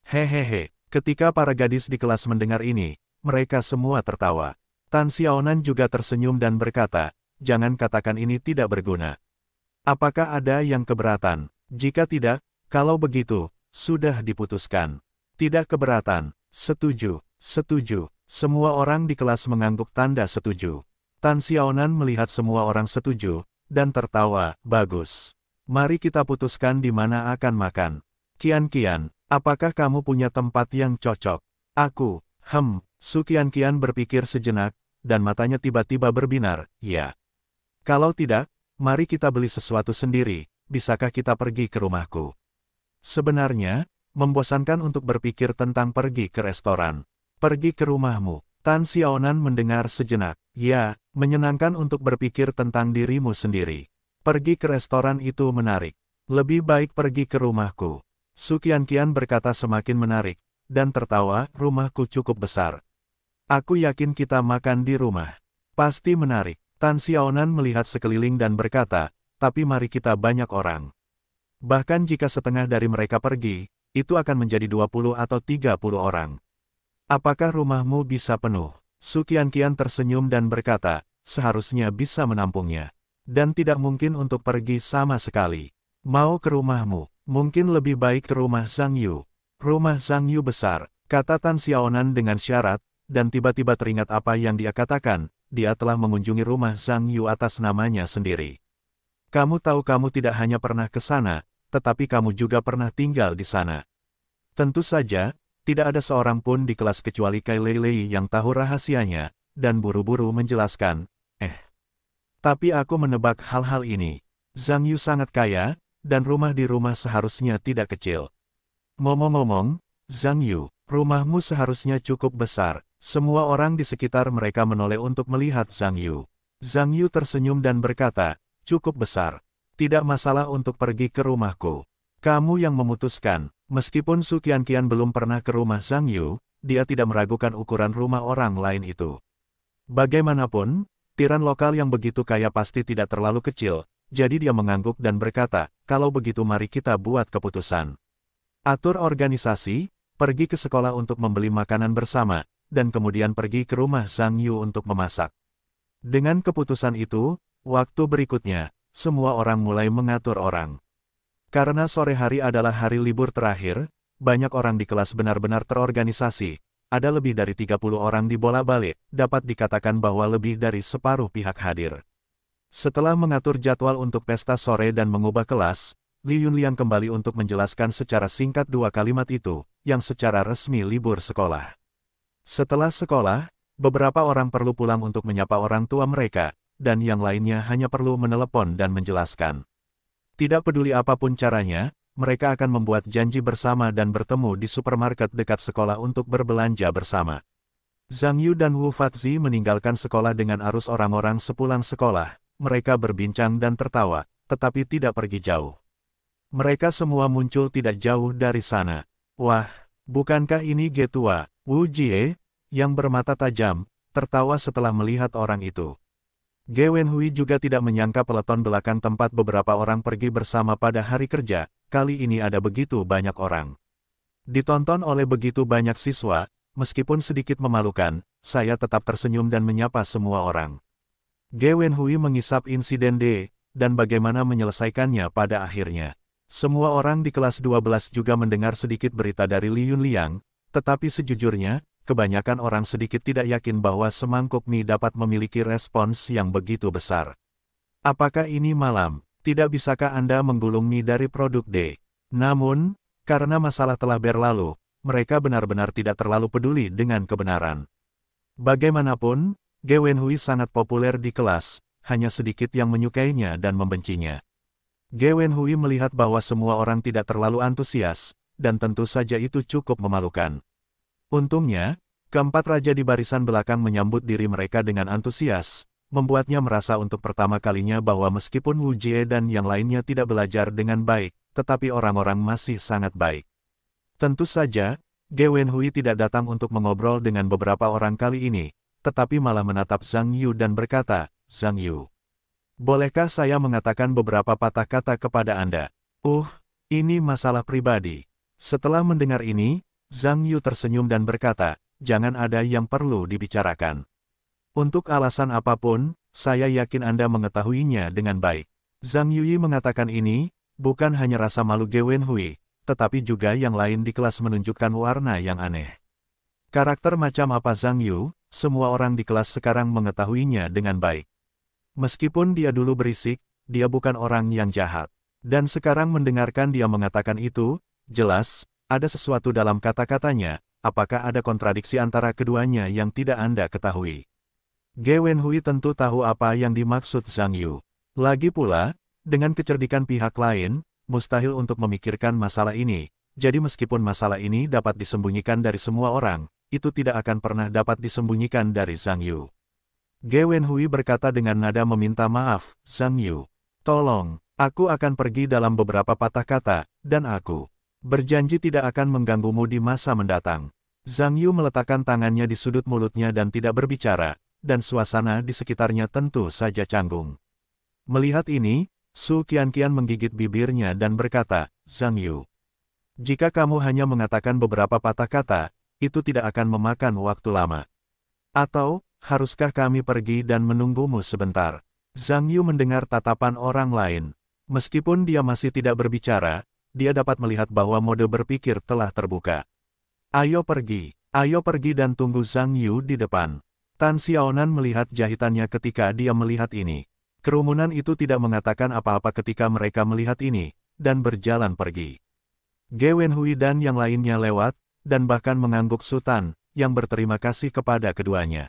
Hehehe, ketika para gadis di kelas mendengar ini, mereka semua tertawa. Tan Xiaonan juga tersenyum dan berkata, jangan katakan ini tidak berguna. Apakah ada yang keberatan? Jika tidak, kalau begitu, sudah diputuskan. Tidak keberatan, setuju, setuju. Semua orang di kelas mengangguk tanda setuju. Tan Xiaonan melihat semua orang setuju, dan tertawa, bagus. Mari kita putuskan di mana akan makan. Kian-kian, apakah kamu punya tempat yang cocok? Aku, hem, Su Kian-kian berpikir sejenak, dan matanya tiba-tiba berbinar, ya. Kalau tidak, mari kita beli sesuatu sendiri, bisakah kita pergi ke rumahku? Sebenarnya, membosankan untuk berpikir tentang pergi ke restoran. Pergi ke rumahmu. Tan Xiaonan mendengar sejenak. Ya, menyenangkan untuk berpikir tentang dirimu sendiri. Pergi ke restoran itu menarik. Lebih baik pergi ke rumahku. Sukian Kian berkata semakin menarik, dan tertawa, rumahku cukup besar. Aku yakin kita makan di rumah. Pasti menarik. Tan Xiaonan melihat sekeliling dan berkata, tapi mari kita banyak orang. Bahkan jika setengah dari mereka pergi, itu akan menjadi 20 atau 30 orang. Apakah rumahmu bisa penuh? Su Kian tersenyum dan berkata, seharusnya bisa menampungnya. Dan tidak mungkin untuk pergi sama sekali. Mau ke rumahmu, mungkin lebih baik ke rumah Zhang Yu. Rumah Zhang Yu besar, kata Tan Xiaonan dengan syarat, dan tiba-tiba teringat apa yang dia katakan, dia telah mengunjungi rumah Zhang Yu atas namanya sendiri. Kamu tahu kamu tidak hanya pernah ke sana, tetapi kamu juga pernah tinggal di sana. Tentu saja, tidak ada seorang pun di kelas kecuali Kai Lei Lei yang tahu rahasianya, dan buru-buru menjelaskan, eh. Tapi aku menebak hal-hal ini. Zhang Yu sangat kaya, dan rumah di rumah seharusnya tidak kecil. Ngomong-ngomong, Zhang Yu, rumahmu seharusnya cukup besar, semua orang di sekitar mereka menoleh untuk melihat Zhang Yu. Zhang Yu tersenyum dan berkata, cukup besar. Tidak masalah untuk pergi ke rumahku. Kamu yang memutuskan, meskipun Su Qian Qian belum pernah ke rumah Zhang Yu, dia tidak meragukan ukuran rumah orang lain itu. Bagaimanapun, tiran lokal yang begitu kaya pasti tidak terlalu kecil, jadi dia mengangguk dan berkata, kalau begitu mari kita buat keputusan. Atur organisasi, pergi ke sekolah untuk membeli makanan bersama, dan kemudian pergi ke rumah Zhang Yu untuk memasak. Dengan keputusan itu, waktu berikutnya, semua orang mulai mengatur orang. Karena sore hari adalah hari libur terakhir, banyak orang di kelas benar-benar terorganisasi, ada lebih dari 30 orang di bola balik, dapat dikatakan bahwa lebih dari separuh pihak hadir. Setelah mengatur jadwal untuk pesta sore dan mengubah kelas, Li Yunliang kembali untuk menjelaskan secara singkat dua kalimat itu, yang secara resmi libur sekolah. Setelah sekolah, beberapa orang perlu pulang untuk menyapa orang tua mereka, dan yang lainnya hanya perlu menelepon dan menjelaskan. Tidak peduli apapun caranya, mereka akan membuat janji bersama dan bertemu di supermarket dekat sekolah untuk berbelanja bersama. Zhang Yu dan Wu Fatzi meninggalkan sekolah dengan arus orang-orang sepulang sekolah, mereka berbincang dan tertawa, tetapi tidak pergi jauh. Mereka semua muncul tidak jauh dari sana. Wah, Bukankah ini Getua, Wu Jie, yang bermata tajam, tertawa setelah melihat orang itu. Ge Wenhui juga tidak menyangka peleton belakang tempat beberapa orang pergi bersama pada hari kerja, kali ini ada begitu banyak orang. Ditonton oleh begitu banyak siswa, meskipun sedikit memalukan, saya tetap tersenyum dan menyapa semua orang. Ge Wenhui mengisap insiden D, dan bagaimana menyelesaikannya pada akhirnya. Semua orang di kelas 12 juga mendengar sedikit berita dari Liun Liang, tetapi sejujurnya, kebanyakan orang sedikit tidak yakin bahwa semangkuk mie dapat memiliki respons yang begitu besar. Apakah ini malam? Tidak bisakah Anda menggulung mie dari produk D? Namun, karena masalah telah berlalu, mereka benar-benar tidak terlalu peduli dengan kebenaran. Bagaimanapun, Gwen Wenhui sangat populer di kelas, hanya sedikit yang menyukainya dan membencinya. Ge Hui melihat bahwa semua orang tidak terlalu antusias, dan tentu saja itu cukup memalukan. Untungnya, keempat raja di barisan belakang menyambut diri mereka dengan antusias, membuatnya merasa untuk pertama kalinya bahwa meskipun Wu Jie dan yang lainnya tidak belajar dengan baik, tetapi orang-orang masih sangat baik. Tentu saja, Ge Hui tidak datang untuk mengobrol dengan beberapa orang kali ini, tetapi malah menatap Zhang Yu dan berkata, Zhang Yu, Bolehkah saya mengatakan beberapa patah kata kepada Anda? Uh, ini masalah pribadi. Setelah mendengar ini, Zhang Yu tersenyum dan berkata, jangan ada yang perlu dibicarakan. Untuk alasan apapun, saya yakin Anda mengetahuinya dengan baik. Zhang Yuyi mengatakan ini, bukan hanya rasa malu Ge Hui, tetapi juga yang lain di kelas menunjukkan warna yang aneh. Karakter macam apa Zhang Yu, semua orang di kelas sekarang mengetahuinya dengan baik. Meskipun dia dulu berisik, dia bukan orang yang jahat. Dan sekarang mendengarkan dia mengatakan itu, jelas, ada sesuatu dalam kata-katanya, apakah ada kontradiksi antara keduanya yang tidak Anda ketahui. Ge Hui tentu tahu apa yang dimaksud Zhang Yu. Lagi pula, dengan kecerdikan pihak lain, mustahil untuk memikirkan masalah ini, jadi meskipun masalah ini dapat disembunyikan dari semua orang, itu tidak akan pernah dapat disembunyikan dari Zhang Yu. Ge Wenhui berkata dengan nada meminta maaf, Zhang Yu. Tolong, aku akan pergi dalam beberapa patah kata, dan aku berjanji tidak akan mengganggumu di masa mendatang. Zhang Yu meletakkan tangannya di sudut mulutnya dan tidak berbicara, dan suasana di sekitarnya tentu saja canggung. Melihat ini, Su kian-kian menggigit bibirnya dan berkata, Zhang Yu, jika kamu hanya mengatakan beberapa patah kata, itu tidak akan memakan waktu lama. Atau, haruskah kami pergi dan menunggumu sebentar? Zhang Yu mendengar tatapan orang lain. Meskipun dia masih tidak berbicara, dia dapat melihat bahwa mode berpikir telah terbuka. Ayo pergi, ayo pergi dan tunggu Zhang Yu di depan. Tan Xiaonan melihat jahitannya ketika dia melihat ini. Kerumunan itu tidak mengatakan apa-apa ketika mereka melihat ini, dan berjalan pergi. Ge Wenhui dan yang lainnya lewat, dan bahkan mengangguk Sultan, yang berterima kasih kepada keduanya.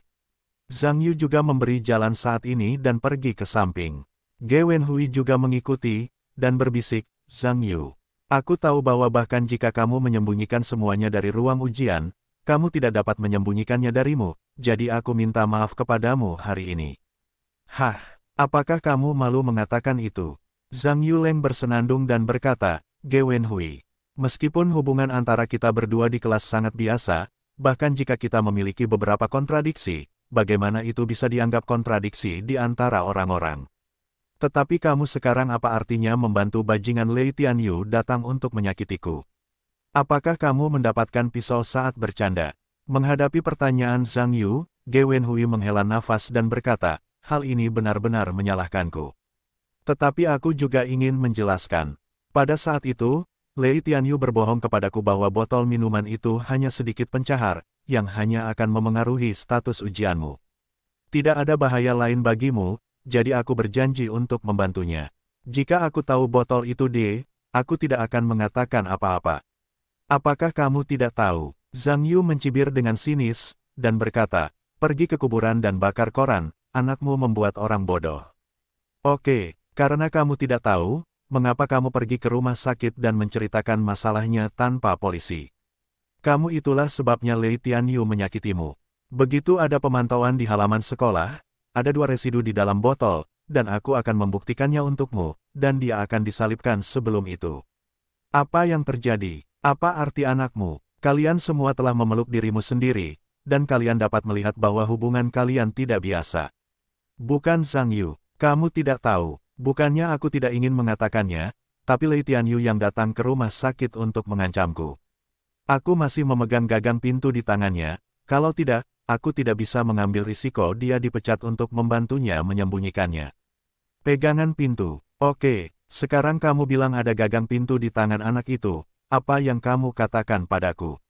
Zhang Yu juga memberi jalan saat ini dan pergi ke samping. Ge Wenhui juga mengikuti, dan berbisik, Zhang Yu. Aku tahu bahwa bahkan jika kamu menyembunyikan semuanya dari ruang ujian, kamu tidak dapat menyembunyikannya darimu, jadi aku minta maaf kepadamu hari ini. Hah, apakah kamu malu mengatakan itu? Zhang Yu leng bersenandung dan berkata, Ge Wenhui. Meskipun hubungan antara kita berdua di kelas sangat biasa, bahkan jika kita memiliki beberapa kontradiksi, bagaimana itu bisa dianggap kontradiksi di antara orang-orang. Tetapi kamu sekarang apa artinya membantu bajingan Lei Tianyu datang untuk menyakitiku? Apakah kamu mendapatkan pisau saat bercanda? Menghadapi pertanyaan Zhang Yu, Ge Wenhui menghela nafas dan berkata, hal ini benar-benar menyalahkanku. Tetapi aku juga ingin menjelaskan. Pada saat itu, Lei Tianyu berbohong kepadaku bahwa botol minuman itu hanya sedikit pencahar, yang hanya akan memengaruhi status ujianmu. Tidak ada bahaya lain bagimu, jadi aku berjanji untuk membantunya. Jika aku tahu botol itu D, aku tidak akan mengatakan apa-apa. Apakah kamu tidak tahu? Zhang Yu mencibir dengan sinis, dan berkata, pergi ke kuburan dan bakar koran, anakmu membuat orang bodoh. Oke, karena kamu tidak tahu, mengapa kamu pergi ke rumah sakit dan menceritakan masalahnya tanpa polisi? Kamu itulah sebabnya Lei Tianyu menyakitimu. Begitu ada pemantauan di halaman sekolah, ada dua residu di dalam botol, dan aku akan membuktikannya untukmu, dan dia akan disalibkan sebelum itu. Apa yang terjadi? Apa arti anakmu? Kalian semua telah memeluk dirimu sendiri, dan kalian dapat melihat bahwa hubungan kalian tidak biasa. Bukan Zhang Yu, kamu tidak tahu, bukannya aku tidak ingin mengatakannya, tapi Lei Tianyu yang datang ke rumah sakit untuk mengancamku. Aku masih memegang gagang pintu di tangannya, kalau tidak, aku tidak bisa mengambil risiko dia dipecat untuk membantunya menyembunyikannya. Pegangan pintu. Oke, sekarang kamu bilang ada gagang pintu di tangan anak itu, apa yang kamu katakan padaku?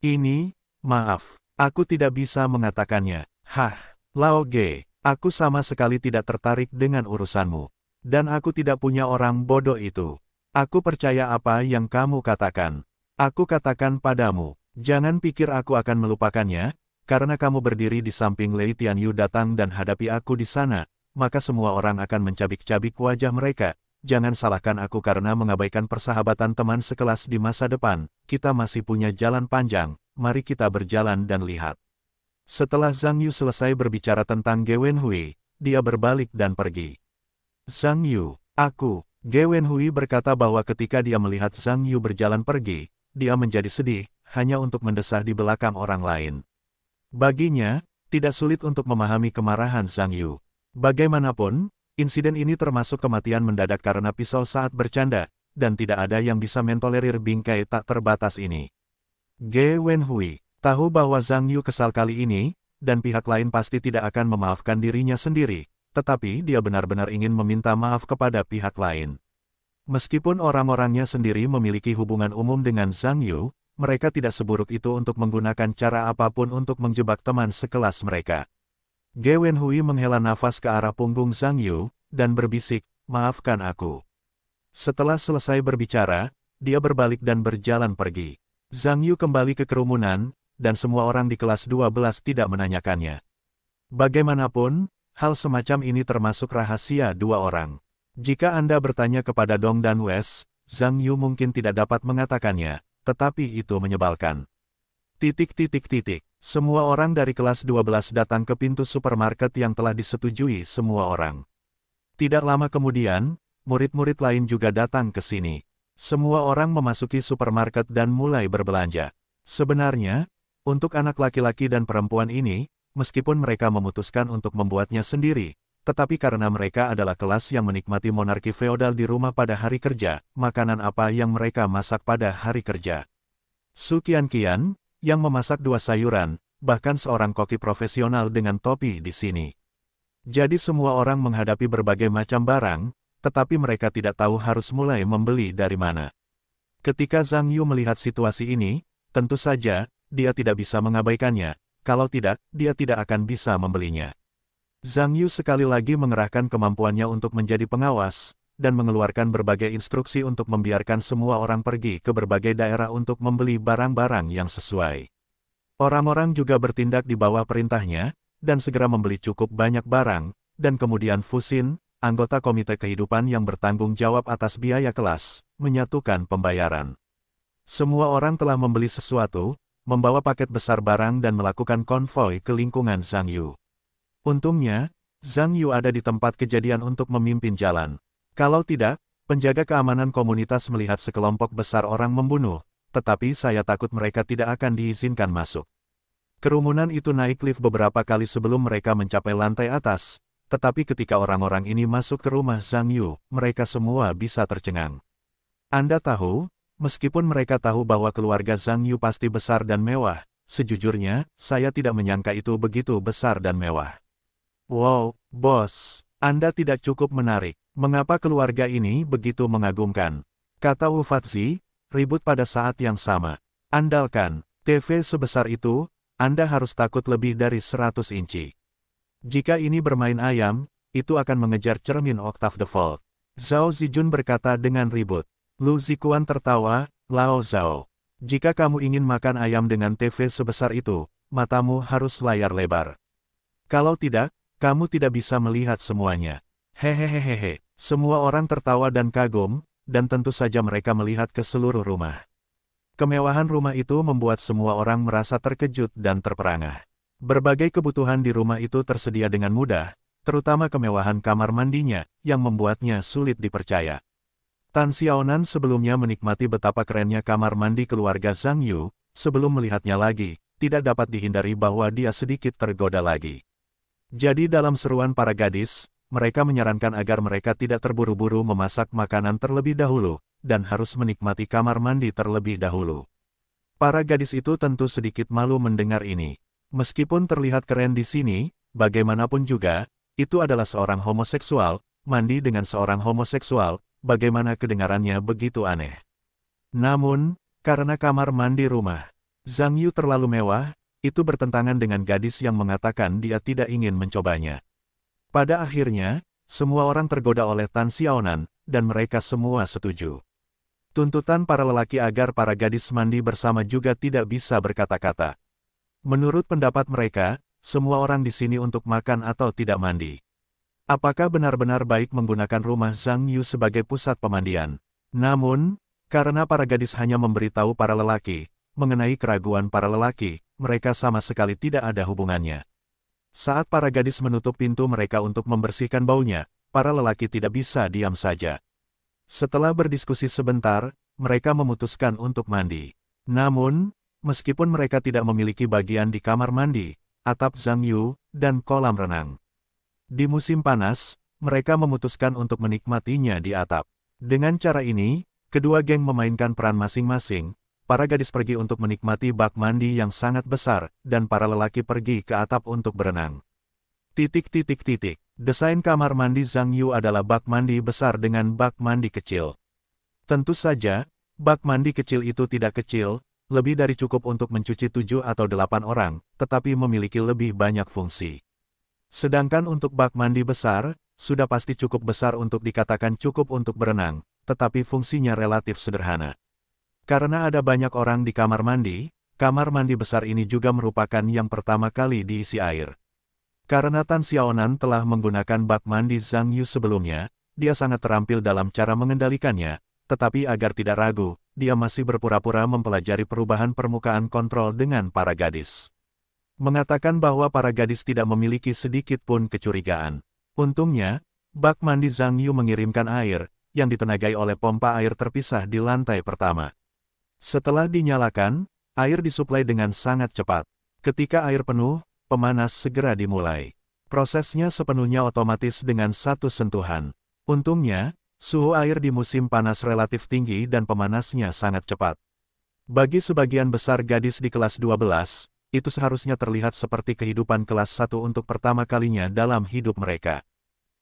Ini, maaf, aku tidak bisa mengatakannya. Hah, Lao Ge, aku sama sekali tidak tertarik dengan urusanmu. Dan aku tidak punya orang bodoh itu. Aku percaya apa yang kamu katakan. Aku katakan padamu, jangan pikir aku akan melupakannya, karena kamu berdiri di samping Lei Tianyu datang dan hadapi aku di sana, maka semua orang akan mencabik-cabik wajah mereka. Jangan salahkan aku karena mengabaikan persahabatan teman sekelas di masa depan, kita masih punya jalan panjang, mari kita berjalan dan lihat. Setelah Zhang Yu selesai berbicara tentang Ge Wenhui, dia berbalik dan pergi. Zhang Yu, aku, Ge Wenhui berkata bahwa ketika dia melihat Zhang Yu berjalan pergi, dia menjadi sedih, hanya untuk mendesah di belakang orang lain. Baginya, tidak sulit untuk memahami kemarahan Zhang Yu. Bagaimanapun, insiden ini termasuk kematian mendadak karena pisau saat bercanda, dan tidak ada yang bisa mentolerir bingkai tak terbatas ini. Ge Wenhui, tahu bahwa Zhang Yu kesal kali ini, dan pihak lain pasti tidak akan memaafkan dirinya sendiri, tetapi dia benar-benar ingin meminta maaf kepada pihak lain. Meskipun orang-orangnya sendiri memiliki hubungan umum dengan Zhang Yu, mereka tidak seburuk itu untuk menggunakan cara apapun untuk menjebak teman sekelas mereka. Ge Wenhui menghela nafas ke arah punggung Zhang Yu, dan berbisik, maafkan aku. Setelah selesai berbicara, dia berbalik dan berjalan pergi. Zhang Yu kembali ke kerumunan, dan semua orang di kelas 12 tidak menanyakannya. Bagaimanapun, hal semacam ini termasuk rahasia dua orang. Jika Anda bertanya kepada Dong dan Wes, Zhang Yu mungkin tidak dapat mengatakannya, tetapi itu menyebalkan. Titik titik titik, semua orang dari kelas 12 datang ke pintu supermarket yang telah disetujui semua orang. Tidak lama kemudian, murid-murid lain juga datang ke sini. Semua orang memasuki supermarket dan mulai berbelanja. Sebenarnya, untuk anak laki-laki dan perempuan ini, meskipun mereka memutuskan untuk membuatnya sendiri, tetapi karena mereka adalah kelas yang menikmati monarki feodal di rumah pada hari kerja, makanan apa yang mereka masak pada hari kerja. Su Kian Kian yang memasak dua sayuran, bahkan seorang koki profesional dengan topi di sini. Jadi semua orang menghadapi berbagai macam barang, tetapi mereka tidak tahu harus mulai membeli dari mana. Ketika Zhang Yu melihat situasi ini, tentu saja, dia tidak bisa mengabaikannya, kalau tidak, dia tidak akan bisa membelinya. Zhang Yu sekali lagi mengerahkan kemampuannya untuk menjadi pengawas, dan mengeluarkan berbagai instruksi untuk membiarkan semua orang pergi ke berbagai daerah untuk membeli barang-barang yang sesuai. Orang-orang juga bertindak di bawah perintahnya, dan segera membeli cukup banyak barang, dan kemudian Fusin, anggota Komite Kehidupan yang bertanggung jawab atas biaya kelas, menyatukan pembayaran. Semua orang telah membeli sesuatu, membawa paket besar barang dan melakukan konvoi ke lingkungan Zhang Yu. Untungnya, Zhang Yu ada di tempat kejadian untuk memimpin jalan. Kalau tidak, penjaga keamanan komunitas melihat sekelompok besar orang membunuh, tetapi saya takut mereka tidak akan diizinkan masuk. Kerumunan itu naik lift beberapa kali sebelum mereka mencapai lantai atas, tetapi ketika orang-orang ini masuk ke rumah Zhang Yu, mereka semua bisa tercengang. Anda tahu, meskipun mereka tahu bahwa keluarga Zhang Yu pasti besar dan mewah, sejujurnya, saya tidak menyangka itu begitu besar dan mewah. Wow, bos, Anda tidak cukup menarik. Mengapa keluarga ini begitu mengagumkan? Kata Wufatzi, ribut pada saat yang sama. Andalkan, TV sebesar itu, Anda harus takut lebih dari 100 inci. Jika ini bermain ayam, itu akan mengejar cermin oktav default. Zhao Zijun berkata dengan ribut. Lu Zikuan tertawa, Lao Zhao. Jika kamu ingin makan ayam dengan TV sebesar itu, matamu harus layar lebar. Kalau tidak, kamu tidak bisa melihat semuanya. Hehehehehe, semua orang tertawa dan kagum, dan tentu saja mereka melihat ke seluruh rumah. Kemewahan rumah itu membuat semua orang merasa terkejut dan terperangah. Berbagai kebutuhan di rumah itu tersedia dengan mudah, terutama kemewahan kamar mandinya, yang membuatnya sulit dipercaya. Tan Xiaonan sebelumnya menikmati betapa kerennya kamar mandi keluarga Zhang Yu, sebelum melihatnya lagi, tidak dapat dihindari bahwa dia sedikit tergoda lagi. Jadi dalam seruan para gadis, mereka menyarankan agar mereka tidak terburu-buru memasak makanan terlebih dahulu, dan harus menikmati kamar mandi terlebih dahulu. Para gadis itu tentu sedikit malu mendengar ini. Meskipun terlihat keren di sini, bagaimanapun juga, itu adalah seorang homoseksual, mandi dengan seorang homoseksual, bagaimana kedengarannya begitu aneh. Namun, karena kamar mandi rumah, Zhang Yu terlalu mewah, itu bertentangan dengan gadis yang mengatakan dia tidak ingin mencobanya. Pada akhirnya, semua orang tergoda oleh Tan Xiaonan, dan mereka semua setuju. Tuntutan para lelaki agar para gadis mandi bersama juga tidak bisa berkata-kata. Menurut pendapat mereka, semua orang di sini untuk makan atau tidak mandi. Apakah benar-benar baik menggunakan rumah Zhang Yu sebagai pusat pemandian? Namun, karena para gadis hanya memberitahu para lelaki mengenai keraguan para lelaki, mereka sama sekali tidak ada hubungannya. Saat para gadis menutup pintu mereka untuk membersihkan baunya, para lelaki tidak bisa diam saja. Setelah berdiskusi sebentar, mereka memutuskan untuk mandi. Namun, meskipun mereka tidak memiliki bagian di kamar mandi, atap Zhang Yu, dan kolam renang. Di musim panas, mereka memutuskan untuk menikmatinya di atap. Dengan cara ini, kedua geng memainkan peran masing-masing, para gadis pergi untuk menikmati bak mandi yang sangat besar, dan para lelaki pergi ke atap untuk berenang. Titik titik titik. Desain kamar mandi Zhang Yu adalah bak mandi besar dengan bak mandi kecil. Tentu saja, bak mandi kecil itu tidak kecil, lebih dari cukup untuk mencuci tujuh atau delapan orang, tetapi memiliki lebih banyak fungsi. Sedangkan untuk bak mandi besar, sudah pasti cukup besar untuk dikatakan cukup untuk berenang, tetapi fungsinya relatif sederhana. Karena ada banyak orang di kamar mandi, kamar mandi besar ini juga merupakan yang pertama kali diisi air. Karena Tan Xiaonan telah menggunakan bak mandi Zhang Yu sebelumnya, dia sangat terampil dalam cara mengendalikannya, tetapi agar tidak ragu, dia masih berpura-pura mempelajari perubahan permukaan kontrol dengan para gadis. Mengatakan bahwa para gadis tidak memiliki sedikit pun kecurigaan. Untungnya, bak mandi Zhang Yu mengirimkan air, yang ditenagai oleh pompa air terpisah di lantai pertama. Setelah dinyalakan, air disuplai dengan sangat cepat. Ketika air penuh, pemanas segera dimulai. Prosesnya sepenuhnya otomatis dengan satu sentuhan. Untungnya, suhu air di musim panas relatif tinggi dan pemanasnya sangat cepat. Bagi sebagian besar gadis di kelas 12, itu seharusnya terlihat seperti kehidupan kelas 1 untuk pertama kalinya dalam hidup mereka.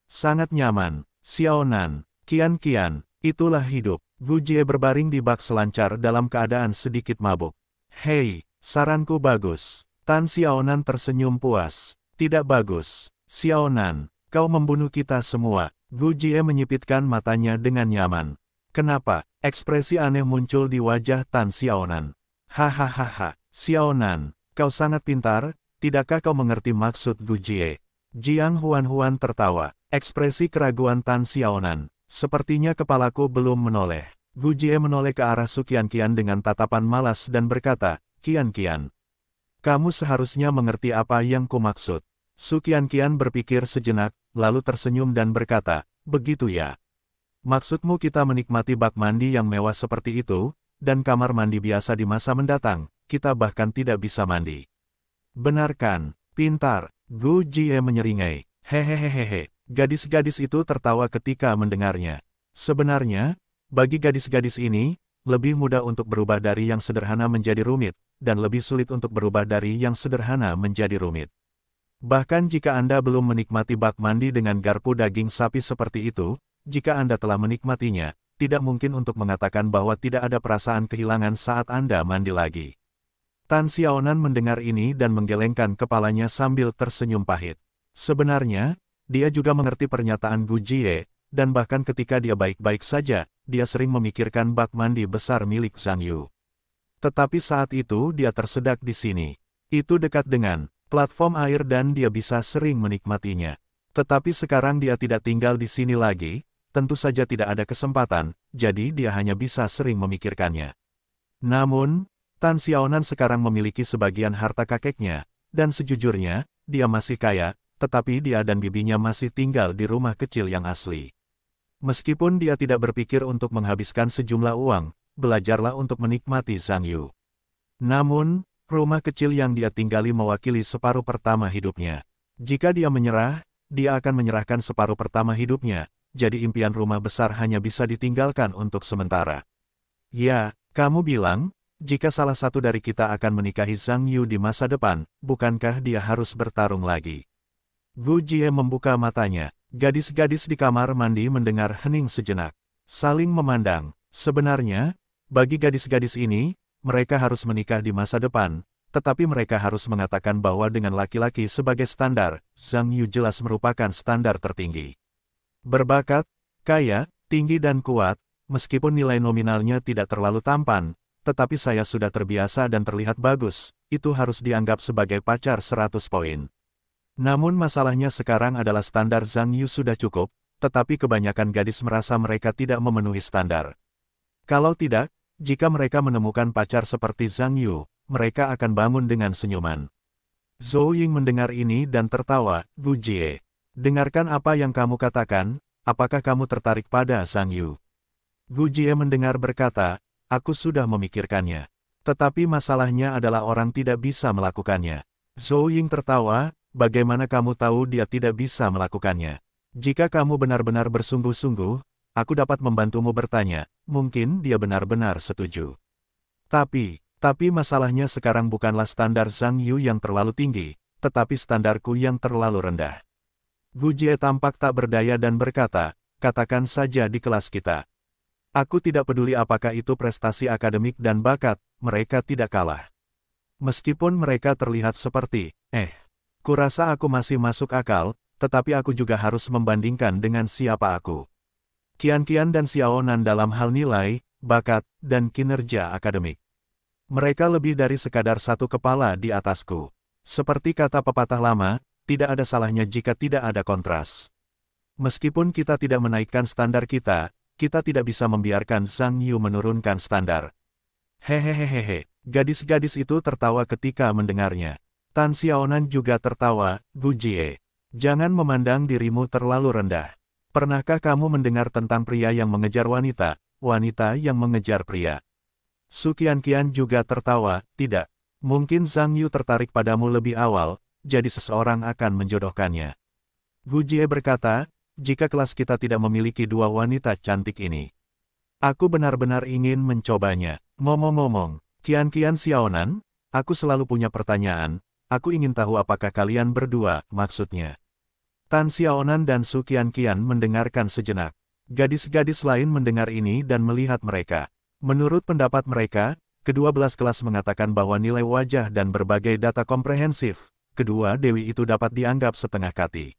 Sangat nyaman, Xiaonan, Kian Kian, itulah hidup. Gu Jie berbaring di bak selancar dalam keadaan sedikit mabuk. Hei, saranku bagus. Tan Xiaonan tersenyum puas. Tidak bagus. Xiaonan, kau membunuh kita semua. Gu Jie menyipitkan matanya dengan nyaman. Kenapa? Ekspresi aneh muncul di wajah Tan Xiaonan. Hahaha, Xiaonan, kau sangat pintar, tidakkah kau mengerti maksud Gu Jie? Jiang Huan-Huan tertawa, ekspresi keraguan Tan Xiaonan. Sepertinya kepalaku belum menoleh. Gu Jie menoleh ke arah Su Qian Qian dengan tatapan malas dan berkata, Qian Qian. Kamu seharusnya mengerti apa yang kumaksud. Su Qian Qian berpikir sejenak, lalu tersenyum dan berkata, begitu ya. Maksudmu kita menikmati bak mandi yang mewah seperti itu, dan kamar mandi biasa di masa mendatang, kita bahkan tidak bisa mandi. Benarkan, pintar, Gu Jie menyeringai, hehehehehe. Gadis-gadis itu tertawa ketika mendengarnya. Sebenarnya, bagi gadis-gadis ini, lebih mudah untuk berubah dari yang sederhana menjadi rumit, dan lebih sulit untuk berubah dari yang sederhana menjadi rumit. Bahkan jika Anda belum menikmati bak mandi dengan garpu daging sapi seperti itu, jika Anda telah menikmatinya, tidak mungkin untuk mengatakan bahwa tidak ada perasaan kehilangan saat Anda mandi lagi. Tan Xiaonan mendengar ini dan menggelengkan kepalanya sambil tersenyum pahit. Sebenarnya, dia juga mengerti pernyataan Gu Jie, dan bahkan ketika dia baik-baik saja, dia sering memikirkan bak mandi besar milik Zhang Yu. Tetapi saat itu dia tersedak di sini. Itu dekat dengan platform air dan dia bisa sering menikmatinya. Tetapi sekarang dia tidak tinggal di sini lagi, tentu saja tidak ada kesempatan, jadi dia hanya bisa sering memikirkannya. Namun, Tan Xiaonan sekarang memiliki sebagian harta kakeknya, dan sejujurnya, dia masih kaya, tetapi dia dan bibinya masih tinggal di rumah kecil yang asli. Meskipun dia tidak berpikir untuk menghabiskan sejumlah uang, belajarlah untuk menikmati Zhang Yu. Namun, rumah kecil yang dia tinggali mewakili separuh pertama hidupnya. Jika dia menyerah, dia akan menyerahkan separuh pertama hidupnya, jadi impian rumah besar hanya bisa ditinggalkan untuk sementara. Ya, kamu bilang, jika salah satu dari kita akan menikahi Zhang Yu di masa depan, bukankah dia harus bertarung lagi? Gu Jie membuka matanya. Gadis-gadis di kamar mandi mendengar hening sejenak. Saling memandang. Sebenarnya, bagi gadis-gadis ini, mereka harus menikah di masa depan, tetapi mereka harus mengatakan bahwa dengan laki-laki sebagai standar, Zhang Yu jelas merupakan standar tertinggi. Berbakat, kaya, tinggi dan kuat, meskipun nilai nominalnya tidak terlalu tampan, tetapi saya sudah terbiasa dan terlihat bagus, itu harus dianggap sebagai pacar 100 poin. Namun masalahnya sekarang adalah standar Zhang Yu sudah cukup, tetapi kebanyakan gadis merasa mereka tidak memenuhi standar. Kalau tidak, jika mereka menemukan pacar seperti Zhang Yu, mereka akan bangun dengan senyuman. Zhou Ying mendengar ini dan tertawa, Bu Jie. Dengarkan apa yang kamu katakan, apakah kamu tertarik pada Zhang Yu? Gu Jie mendengar berkata, aku sudah memikirkannya. Tetapi masalahnya adalah orang tidak bisa melakukannya. Zhou Ying tertawa, Bagaimana kamu tahu dia tidak bisa melakukannya? Jika kamu benar-benar bersungguh-sungguh, aku dapat membantumu bertanya, mungkin dia benar-benar setuju. Tapi, tapi masalahnya sekarang bukanlah standar Zhang Yu yang terlalu tinggi, tetapi standarku yang terlalu rendah. Gu Jie tampak tak berdaya dan berkata, katakan saja di kelas kita. Aku tidak peduli apakah itu prestasi akademik dan bakat, mereka tidak kalah. Meskipun mereka terlihat seperti, eh, Kurasa aku masih masuk akal, tetapi aku juga harus membandingkan dengan siapa aku. Kian-Kian dan Xiaonan dalam hal nilai, bakat, dan kinerja akademik. Mereka lebih dari sekadar satu kepala di atasku. Seperti kata pepatah lama, tidak ada salahnya jika tidak ada kontras. Meskipun kita tidak menaikkan standar kita, kita tidak bisa membiarkan Zhang Yu menurunkan standar. Hehehehehe, gadis-gadis itu tertawa ketika mendengarnya. Tan Xiaonan juga tertawa, Gu Jie, Jangan memandang dirimu terlalu rendah. Pernahkah kamu mendengar tentang pria yang mengejar wanita, wanita yang mengejar pria? Su Qianqian juga tertawa, tidak. Mungkin Zhang Yu tertarik padamu lebih awal, jadi seseorang akan menjodohkannya. Jie berkata, jika kelas kita tidak memiliki dua wanita cantik ini. Aku benar-benar ingin mencobanya. Ngomong-ngomong, Qianqian Xiaonan, aku selalu punya pertanyaan, aku ingin tahu apakah kalian berdua, maksudnya. Tan Xiaonan dan Su Qian mendengarkan sejenak. Gadis-gadis lain mendengar ini dan melihat mereka. Menurut pendapat mereka, kedua belas kelas mengatakan bahwa nilai wajah dan berbagai data komprehensif, kedua dewi itu dapat dianggap setengah kati.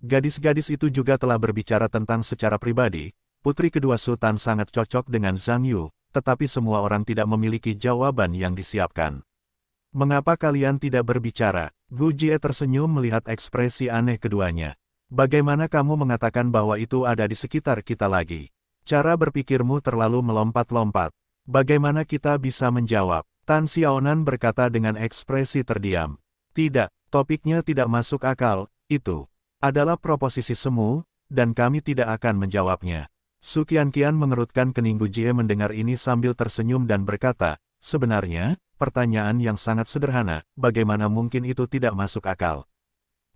Gadis-gadis itu juga telah berbicara tentang secara pribadi, putri kedua Sultan sangat cocok dengan Zhang Yu, tetapi semua orang tidak memiliki jawaban yang disiapkan. Mengapa kalian tidak berbicara? Gu Jie tersenyum melihat ekspresi aneh keduanya. Bagaimana kamu mengatakan bahwa itu ada di sekitar kita lagi? Cara berpikirmu terlalu melompat-lompat. Bagaimana kita bisa menjawab? Tan Xiaonan berkata dengan ekspresi terdiam. Tidak, topiknya tidak masuk akal, itu adalah proposisi semu, dan kami tidak akan menjawabnya. Su Kian mengerutkan kening Gu Jie mendengar ini sambil tersenyum dan berkata, Sebenarnya, pertanyaan yang sangat sederhana, bagaimana mungkin itu tidak masuk akal?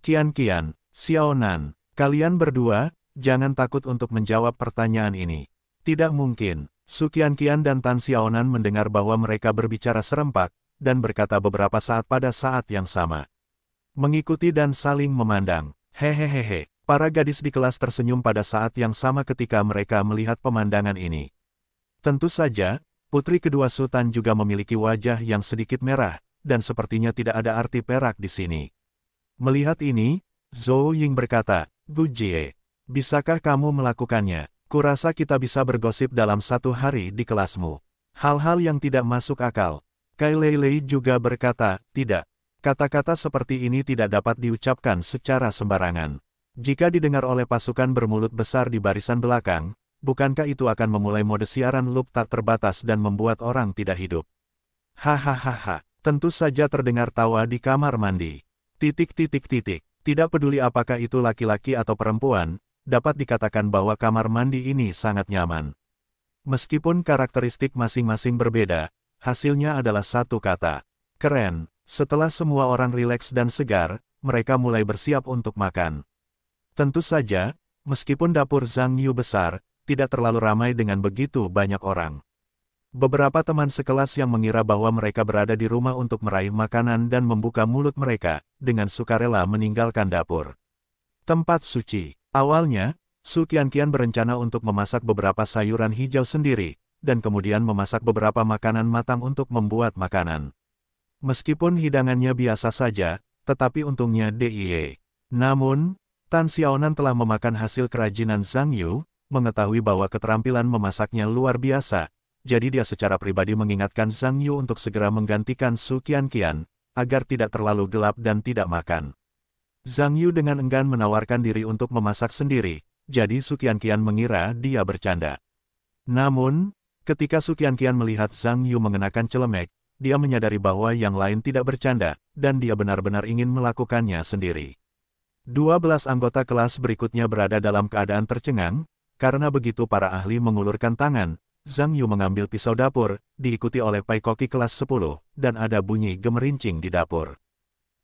Kian-kian, Xiaonan, kalian berdua, jangan takut untuk menjawab pertanyaan ini. Tidak mungkin, Su Kian Kian dan Tan Xiaonan mendengar bahwa mereka berbicara serempak, dan berkata beberapa saat pada saat yang sama. Mengikuti dan saling memandang, hehehehe, para gadis di kelas tersenyum pada saat yang sama ketika mereka melihat pemandangan ini. Tentu saja, Putri kedua Sultan juga memiliki wajah yang sedikit merah, dan sepertinya tidak ada arti perak di sini. Melihat ini, Zhou Ying berkata, Gu Jie, bisakah kamu melakukannya? Kurasa kita bisa bergosip dalam satu hari di kelasmu. Hal-hal yang tidak masuk akal. Kai Lei Lei juga berkata, tidak. Kata-kata seperti ini tidak dapat diucapkan secara sembarangan. Jika didengar oleh pasukan bermulut besar di barisan belakang, bukankah itu akan memulai mode siaran loop tak terbatas dan membuat orang tidak hidup? Hahaha, tentu saja terdengar tawa di kamar mandi. Titik titik titik, tidak peduli apakah itu laki-laki atau perempuan, dapat dikatakan bahwa kamar mandi ini sangat nyaman. Meskipun karakteristik masing-masing berbeda, hasilnya adalah satu kata. Keren, setelah semua orang rileks dan segar, mereka mulai bersiap untuk makan. Tentu saja, meskipun dapur Zhang Yu besar, tidak terlalu ramai dengan begitu banyak orang. Beberapa teman sekelas yang mengira bahwa mereka berada di rumah untuk meraih makanan dan membuka mulut mereka, dengan sukarela meninggalkan dapur. Tempat suci. Awalnya, Su kian kian berencana untuk memasak beberapa sayuran hijau sendiri, dan kemudian memasak beberapa makanan matang untuk membuat makanan. Meskipun hidangannya biasa saja, tetapi untungnya DIE. Namun, Tan Xiaonan telah memakan hasil kerajinan Zhang Yu, mengetahui bahwa keterampilan memasaknya luar biasa, jadi dia secara pribadi mengingatkan Zhang Yu untuk segera menggantikan Su Qianqian, agar tidak terlalu gelap dan tidak makan. Zhang Yu dengan enggan menawarkan diri untuk memasak sendiri, jadi Su Qianqian mengira dia bercanda. Namun, ketika Su Qianqian melihat Zhang Yu mengenakan celemek, dia menyadari bahwa yang lain tidak bercanda, dan dia benar-benar ingin melakukannya sendiri. 12 anggota kelas berikutnya berada dalam keadaan tercengang, karena begitu para ahli mengulurkan tangan, Zhang Yu mengambil pisau dapur, diikuti oleh Pai Koki kelas 10, dan ada bunyi gemerincing di dapur.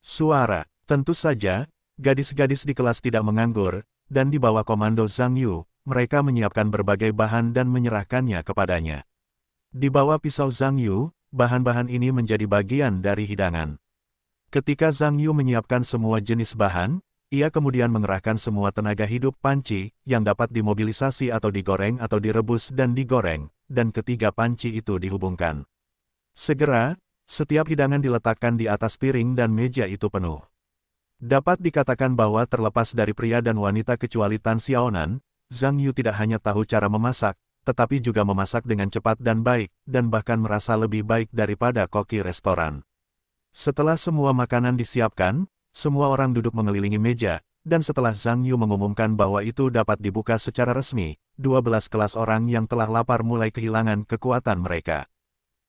Suara, tentu saja, gadis-gadis di kelas tidak menganggur, dan di bawah komando Zhang Yu, mereka menyiapkan berbagai bahan dan menyerahkannya kepadanya. Di bawah pisau Zhang Yu, bahan-bahan ini menjadi bagian dari hidangan. Ketika Zhang Yu menyiapkan semua jenis bahan, ia kemudian mengerahkan semua tenaga hidup panci, yang dapat dimobilisasi atau digoreng atau direbus dan digoreng, dan ketiga panci itu dihubungkan. Segera, setiap hidangan diletakkan di atas piring dan meja itu penuh. Dapat dikatakan bahwa terlepas dari pria dan wanita kecuali Tan Xiaonan, Zhang Yu tidak hanya tahu cara memasak, tetapi juga memasak dengan cepat dan baik, dan bahkan merasa lebih baik daripada koki restoran. Setelah semua makanan disiapkan, semua orang duduk mengelilingi meja, dan setelah Zhang Yu mengumumkan bahwa itu dapat dibuka secara resmi, 12 kelas orang yang telah lapar mulai kehilangan kekuatan mereka.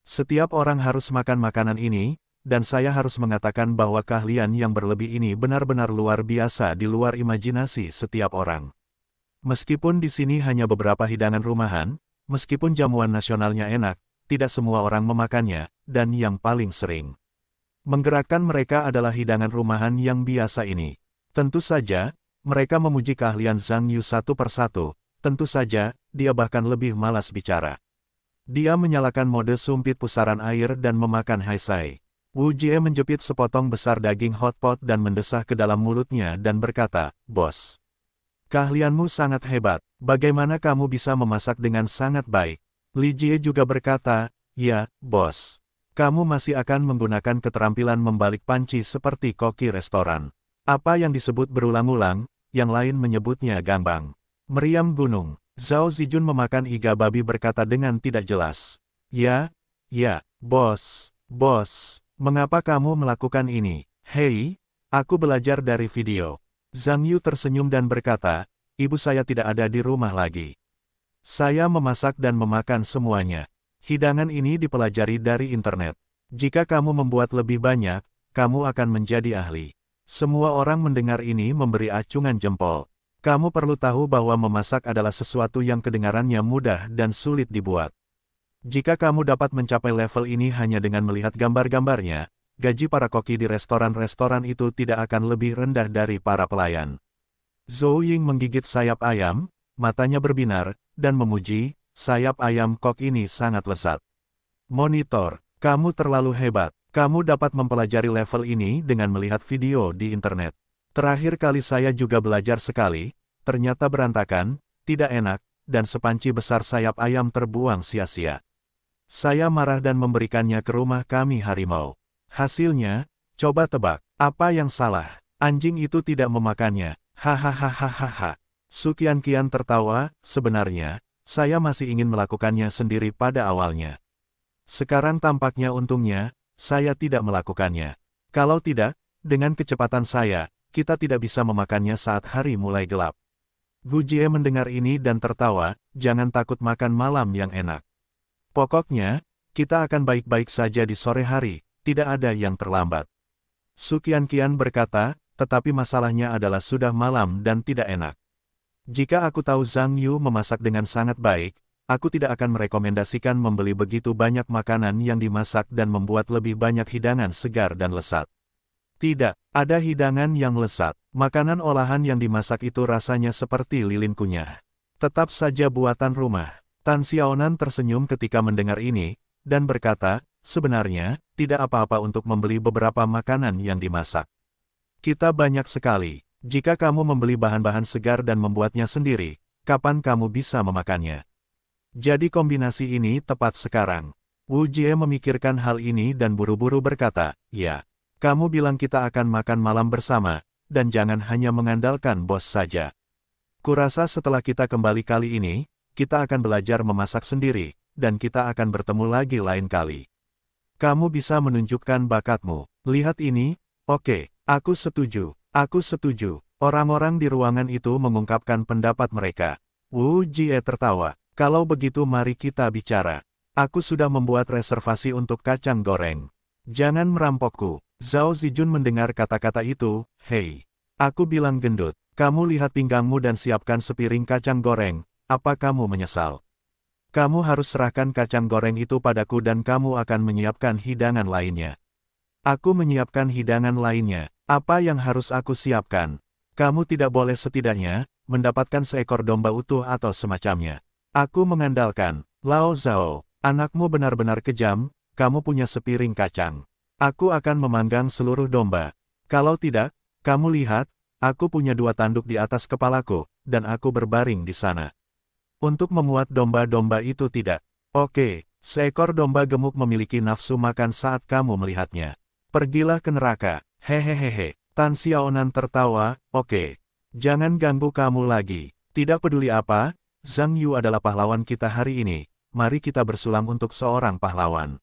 Setiap orang harus makan makanan ini, dan saya harus mengatakan bahwa keahlian yang berlebih ini benar-benar luar biasa di luar imajinasi setiap orang. Meskipun di sini hanya beberapa hidangan rumahan, meskipun jamuan nasionalnya enak, tidak semua orang memakannya, dan yang paling sering. Menggerakkan mereka adalah hidangan rumahan yang biasa ini. Tentu saja, mereka memuji keahlian Zhang Yu satu persatu, tentu saja, dia bahkan lebih malas bicara. Dia menyalakan mode sumpit pusaran air dan memakan haisai. Wu Jie menjepit sepotong besar daging hotpot dan mendesah ke dalam mulutnya dan berkata, Bos, keahlianmu sangat hebat. Bagaimana kamu bisa memasak dengan sangat baik? Li Jie juga berkata, Ya, bos kamu masih akan menggunakan keterampilan membalik panci seperti koki restoran. Apa yang disebut berulang-ulang, yang lain menyebutnya gambang. Meriam Gunung, Zhao Zijun memakan iga babi berkata dengan tidak jelas. Ya, ya, bos, bos, mengapa kamu melakukan ini? Hei, aku belajar dari video. Zhang Yu tersenyum dan berkata, ibu saya tidak ada di rumah lagi. Saya memasak dan memakan semuanya. Hidangan ini dipelajari dari internet. Jika kamu membuat lebih banyak, kamu akan menjadi ahli. Semua orang mendengar ini memberi acungan jempol. Kamu perlu tahu bahwa memasak adalah sesuatu yang kedengarannya mudah dan sulit dibuat. Jika kamu dapat mencapai level ini hanya dengan melihat gambar-gambarnya, gaji para koki di restoran-restoran itu tidak akan lebih rendah dari para pelayan. Zhou Ying menggigit sayap ayam, matanya berbinar, dan memuji, sayap ayam kok ini sangat lesat. Monitor, kamu terlalu hebat. Kamu dapat mempelajari level ini dengan melihat video di internet. Terakhir kali saya juga belajar sekali, ternyata berantakan, tidak enak, dan sepanci besar sayap ayam terbuang sia-sia. Saya marah dan memberikannya ke rumah kami harimau. Hasilnya, coba tebak, apa yang salah? Anjing itu tidak memakannya. Hahaha. Sukian Kian tertawa, sebenarnya, saya masih ingin melakukannya sendiri pada awalnya. Sekarang tampaknya untungnya, saya tidak melakukannya. Kalau tidak, dengan kecepatan saya, kita tidak bisa memakannya saat hari mulai gelap. Gu Jie mendengar ini dan tertawa, jangan takut makan malam yang enak. Pokoknya, kita akan baik-baik saja di sore hari, tidak ada yang terlambat. Sukian Kian berkata, tetapi masalahnya adalah sudah malam dan tidak enak. Jika aku tahu Zhang Yu memasak dengan sangat baik, aku tidak akan merekomendasikan membeli begitu banyak makanan yang dimasak dan membuat lebih banyak hidangan segar dan lesat. Tidak, ada hidangan yang lesat. Makanan olahan yang dimasak itu rasanya seperti lilin kunyah. Tetap saja buatan rumah. Tan Xiaonan tersenyum ketika mendengar ini, dan berkata, sebenarnya, tidak apa-apa untuk membeli beberapa makanan yang dimasak. Kita banyak sekali. Jika kamu membeli bahan-bahan segar dan membuatnya sendiri, kapan kamu bisa memakannya? Jadi kombinasi ini tepat sekarang. Wu Jie memikirkan hal ini dan buru-buru berkata, Ya, kamu bilang kita akan makan malam bersama, dan jangan hanya mengandalkan bos saja. Kurasa setelah kita kembali kali ini, kita akan belajar memasak sendiri, dan kita akan bertemu lagi lain kali. Kamu bisa menunjukkan bakatmu. Lihat ini, oke, aku setuju. Aku setuju. Orang-orang di ruangan itu mengungkapkan pendapat mereka. Wu Jie tertawa. Kalau begitu mari kita bicara. Aku sudah membuat reservasi untuk kacang goreng. Jangan merampokku. Zhao Zijun mendengar kata-kata itu, Hei. Aku bilang gendut. Kamu lihat pinggangmu dan siapkan sepiring kacang goreng. Apa kamu menyesal? Kamu harus serahkan kacang goreng itu padaku dan kamu akan menyiapkan hidangan lainnya. Aku menyiapkan hidangan lainnya, apa yang harus aku siapkan? Kamu tidak boleh setidaknya mendapatkan seekor domba utuh atau semacamnya. Aku mengandalkan, Lao Zhao, anakmu benar-benar kejam, kamu punya sepiring kacang. Aku akan memanggang seluruh domba. Kalau tidak, kamu lihat, aku punya dua tanduk di atas kepalaku, dan aku berbaring di sana. Untuk memuat domba-domba itu tidak. Oke, seekor domba gemuk memiliki nafsu makan saat kamu melihatnya. Pergilah ke neraka. Hehehehe, Tan Xiaonan tertawa, oke. Okay. Jangan ganggu kamu lagi. Tidak peduli apa, Zhang Yu adalah pahlawan kita hari ini, mari kita bersulam untuk seorang pahlawan.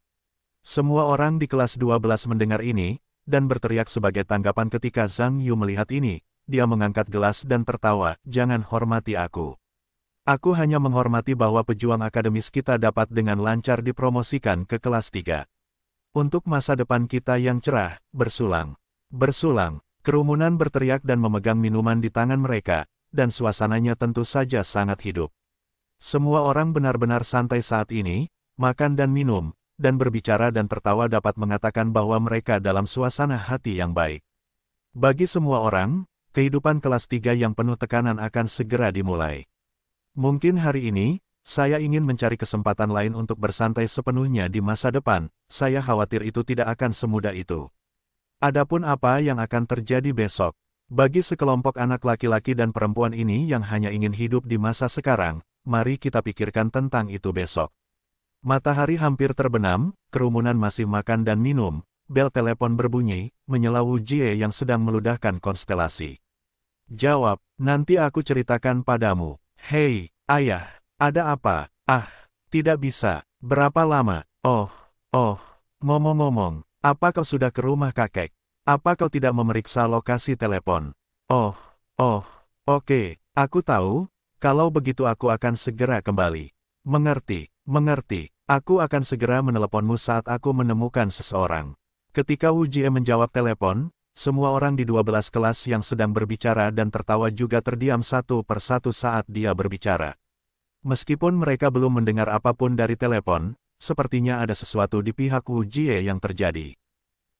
Semua orang di kelas 12 mendengar ini, dan berteriak sebagai tanggapan ketika Zhang Yu melihat ini, dia mengangkat gelas dan tertawa, jangan hormati aku. Aku hanya menghormati bahwa pejuang akademis kita dapat dengan lancar dipromosikan ke kelas 3. Untuk masa depan kita yang cerah, bersulang. Bersulang, kerumunan berteriak dan memegang minuman di tangan mereka, dan suasananya tentu saja sangat hidup. Semua orang benar-benar santai saat ini, makan dan minum, dan berbicara dan tertawa dapat mengatakan bahwa mereka dalam suasana hati yang baik. Bagi semua orang, kehidupan kelas 3 yang penuh tekanan akan segera dimulai. Mungkin hari ini, saya ingin mencari kesempatan lain untuk bersantai sepenuhnya di masa depan, saya khawatir itu tidak akan semudah itu. Adapun apa yang akan terjadi besok, bagi sekelompok anak laki-laki dan perempuan ini yang hanya ingin hidup di masa sekarang, mari kita pikirkan tentang itu besok. Matahari hampir terbenam, kerumunan masih makan dan minum, bel telepon berbunyi, menyela Wu Jie yang sedang meludahkan konstelasi. Jawab, nanti aku ceritakan padamu. Hei, ayah, ada apa? Ah, tidak bisa. Berapa lama? Oh, oh, ngomong-ngomong, apa kau sudah ke rumah kakek? Apa kau tidak memeriksa lokasi telepon? Oh, oh, oke, okay. aku tahu. Kalau begitu aku akan segera kembali. Mengerti, mengerti. Aku akan segera meneleponmu saat aku menemukan seseorang. Ketika Wu Jie menjawab telepon, semua orang di 12 kelas yang sedang berbicara dan tertawa juga terdiam satu persatu saat dia berbicara. Meskipun mereka belum mendengar apapun dari telepon, sepertinya ada sesuatu di pihak Wu Jie yang terjadi.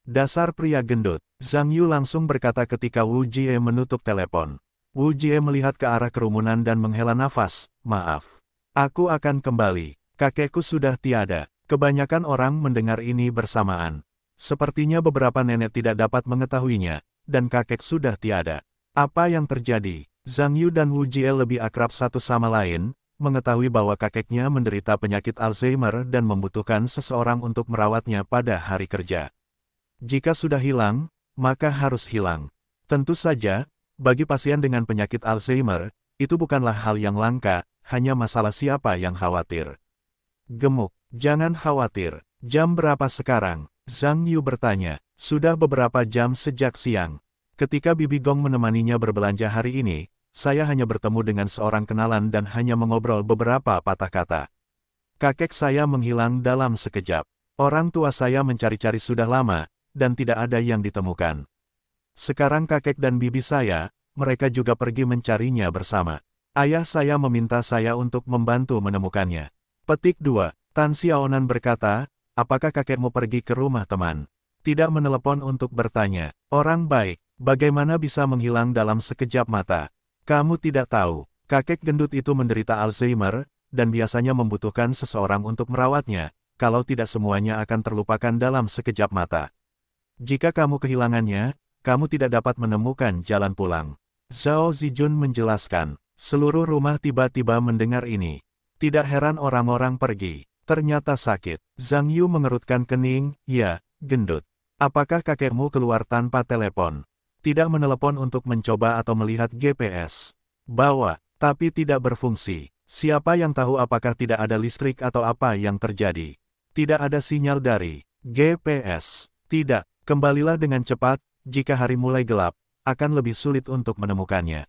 Dasar pria gendut, Zhang Yu langsung berkata ketika Wu Jie menutup telepon. Wu Jie melihat ke arah kerumunan dan menghela nafas, maaf. Aku akan kembali, kakekku sudah tiada. Kebanyakan orang mendengar ini bersamaan. Sepertinya beberapa nenek tidak dapat mengetahuinya, dan kakek sudah tiada. Apa yang terjadi? Zhang Yu dan Wu Jie lebih akrab satu sama lain, mengetahui bahwa kakeknya menderita penyakit Alzheimer dan membutuhkan seseorang untuk merawatnya pada hari kerja. Jika sudah hilang, maka harus hilang. Tentu saja, bagi pasien dengan penyakit Alzheimer, itu bukanlah hal yang langka, hanya masalah siapa yang khawatir. Gemuk, jangan khawatir. Jam berapa sekarang? Zhang Yu bertanya. Sudah beberapa jam sejak siang. Ketika Bibi Gong menemaninya berbelanja hari ini, saya hanya bertemu dengan seorang kenalan dan hanya mengobrol beberapa patah kata. Kakek saya menghilang dalam sekejap. Orang tua saya mencari-cari sudah lama, dan tidak ada yang ditemukan. Sekarang kakek dan bibi saya, mereka juga pergi mencarinya bersama. Ayah saya meminta saya untuk membantu menemukannya. Petik 2. Tan Xiaonan berkata, apakah kakekmu pergi ke rumah teman? Tidak menelepon untuk bertanya. Orang baik, bagaimana bisa menghilang dalam sekejap mata? Kamu tidak tahu, kakek gendut itu menderita Alzheimer, dan biasanya membutuhkan seseorang untuk merawatnya, kalau tidak semuanya akan terlupakan dalam sekejap mata. Jika kamu kehilangannya, kamu tidak dapat menemukan jalan pulang. Zhao Zijun menjelaskan, seluruh rumah tiba-tiba mendengar ini. Tidak heran orang-orang pergi. Ternyata sakit. Zhang Yu mengerutkan kening, ya, gendut. Apakah kakekmu keluar tanpa telepon? tidak menelepon untuk mencoba atau melihat GPS. Bawa, tapi tidak berfungsi. Siapa yang tahu apakah tidak ada listrik atau apa yang terjadi? Tidak ada sinyal dari GPS. Tidak, kembalilah dengan cepat, jika hari mulai gelap, akan lebih sulit untuk menemukannya.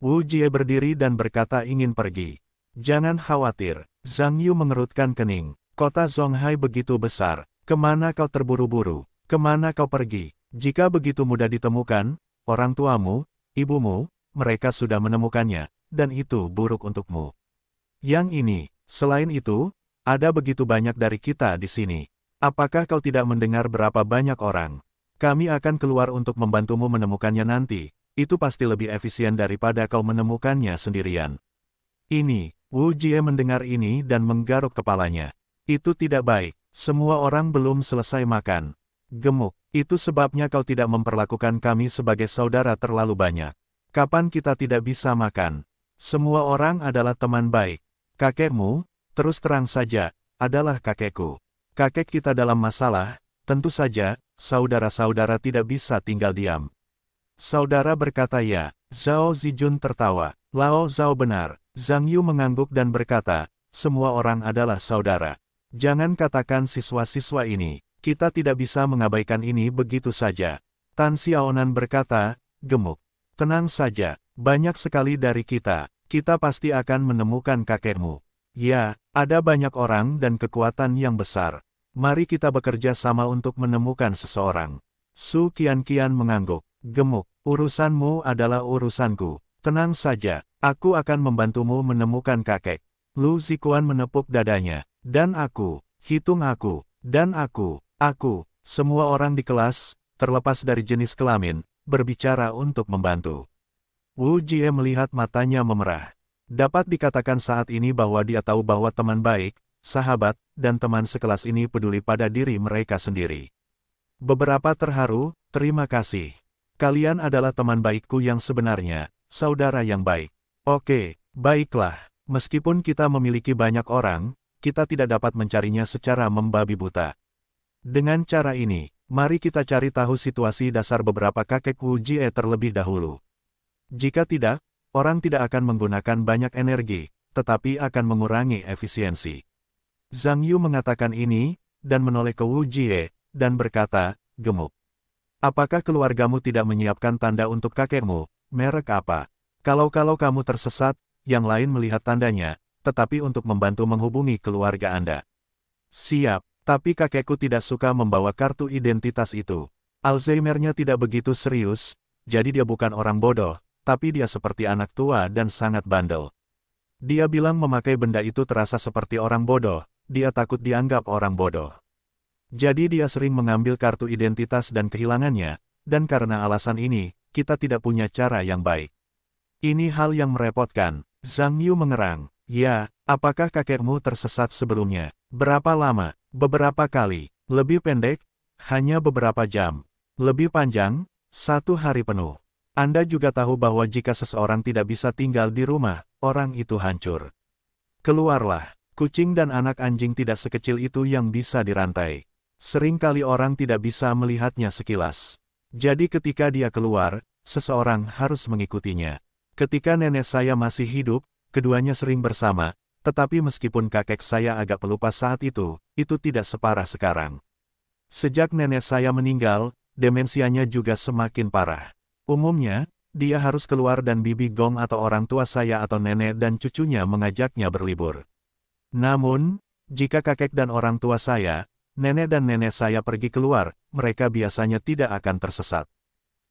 Wu Jie berdiri dan berkata ingin pergi. Jangan khawatir, Zhang Yu mengerutkan kening. Kota Zhonghai begitu besar, kemana kau terburu-buru, kemana kau pergi? Jika begitu mudah ditemukan, orang tuamu, ibumu, mereka sudah menemukannya, dan itu buruk untukmu. Yang ini, selain itu, ada begitu banyak dari kita di sini. Apakah kau tidak mendengar berapa banyak orang? Kami akan keluar untuk membantumu menemukannya nanti, itu pasti lebih efisien daripada kau menemukannya sendirian. Ini, Wu Jie mendengar ini dan menggaruk kepalanya. Itu tidak baik, semua orang belum selesai makan. Gemuk, itu sebabnya kau tidak memperlakukan kami sebagai saudara terlalu banyak. Kapan kita tidak bisa makan? Semua orang adalah teman baik. Kakekmu, terus terang saja, adalah kakekku. Kakek kita dalam masalah, tentu saja, saudara-saudara tidak bisa tinggal diam. Saudara berkata ya, Zhao Zijun tertawa, Lao Zhao benar, Zhang Yu mengangguk dan berkata, semua orang adalah saudara. Jangan katakan siswa-siswa ini, kita tidak bisa mengabaikan ini begitu saja. Tan Xiaonan berkata, gemuk. Tenang saja, banyak sekali dari kita. Kita pasti akan menemukan kakekmu. Ya, ada banyak orang dan kekuatan yang besar. Mari kita bekerja sama untuk menemukan seseorang. Su Kian-Kian mengangguk. Gemuk, urusanmu adalah urusanku. Tenang saja, aku akan membantumu menemukan kakek. Lu Zikuan menepuk dadanya. Dan aku, hitung aku, dan aku. Aku, semua orang di kelas, terlepas dari jenis kelamin, berbicara untuk membantu. Wu Jie melihat matanya memerah. Dapat dikatakan saat ini bahwa dia tahu bahwa teman baik, sahabat, dan teman sekelas ini peduli pada diri mereka sendiri. Beberapa terharu, terima kasih. Kalian adalah teman baikku yang sebenarnya, saudara yang baik. Oke, baiklah. Meskipun kita memiliki banyak orang, kita tidak dapat mencarinya secara membabi buta. Dengan cara ini, mari kita cari tahu situasi dasar beberapa kakek Wu Jie terlebih dahulu. Jika tidak, orang tidak akan menggunakan banyak energi, tetapi akan mengurangi efisiensi. Zhang Yu mengatakan ini, dan menoleh ke Wu Jie, dan berkata, gemuk. Apakah keluargamu tidak menyiapkan tanda untuk kakekmu, merek apa? Kalau-kalau kamu tersesat, yang lain melihat tandanya, tetapi untuk membantu menghubungi keluarga Anda. Siap, tapi kakekku tidak suka membawa kartu identitas itu. Alzheimer-nya tidak begitu serius, jadi dia bukan orang bodoh, tapi dia seperti anak tua dan sangat bandel. Dia bilang memakai benda itu terasa seperti orang bodoh, dia takut dianggap orang bodoh. Jadi dia sering mengambil kartu identitas dan kehilangannya, dan karena alasan ini, kita tidak punya cara yang baik. Ini hal yang merepotkan. Zhang Yu mengerang. Ya, apakah kakekmu tersesat sebelumnya? Berapa lama? Beberapa kali, lebih pendek, hanya beberapa jam. Lebih panjang, satu hari penuh. Anda juga tahu bahwa jika seseorang tidak bisa tinggal di rumah, orang itu hancur. Keluarlah, kucing dan anak anjing tidak sekecil itu yang bisa dirantai. Seringkali orang tidak bisa melihatnya sekilas. Jadi ketika dia keluar, seseorang harus mengikutinya. Ketika nenek saya masih hidup, keduanya sering bersama, tetapi meskipun kakek saya agak pelupa saat itu, itu tidak separah sekarang. Sejak nenek saya meninggal, demensianya juga semakin parah. Umumnya, dia harus keluar dan bibi gong atau orang tua saya atau nenek dan cucunya mengajaknya berlibur. Namun, jika kakek dan orang tua saya, nenek dan nenek saya pergi keluar, mereka biasanya tidak akan tersesat.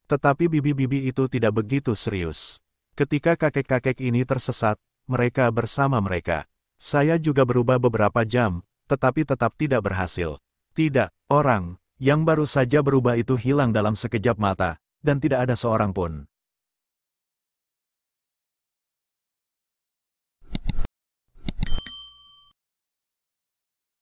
Tetapi bibi-bibi itu tidak begitu serius. Ketika kakek-kakek ini tersesat, mereka bersama mereka. Saya juga berubah beberapa jam, tetapi tetap tidak berhasil. Tidak, orang, yang baru saja berubah itu hilang dalam sekejap mata, dan tidak ada seorang pun.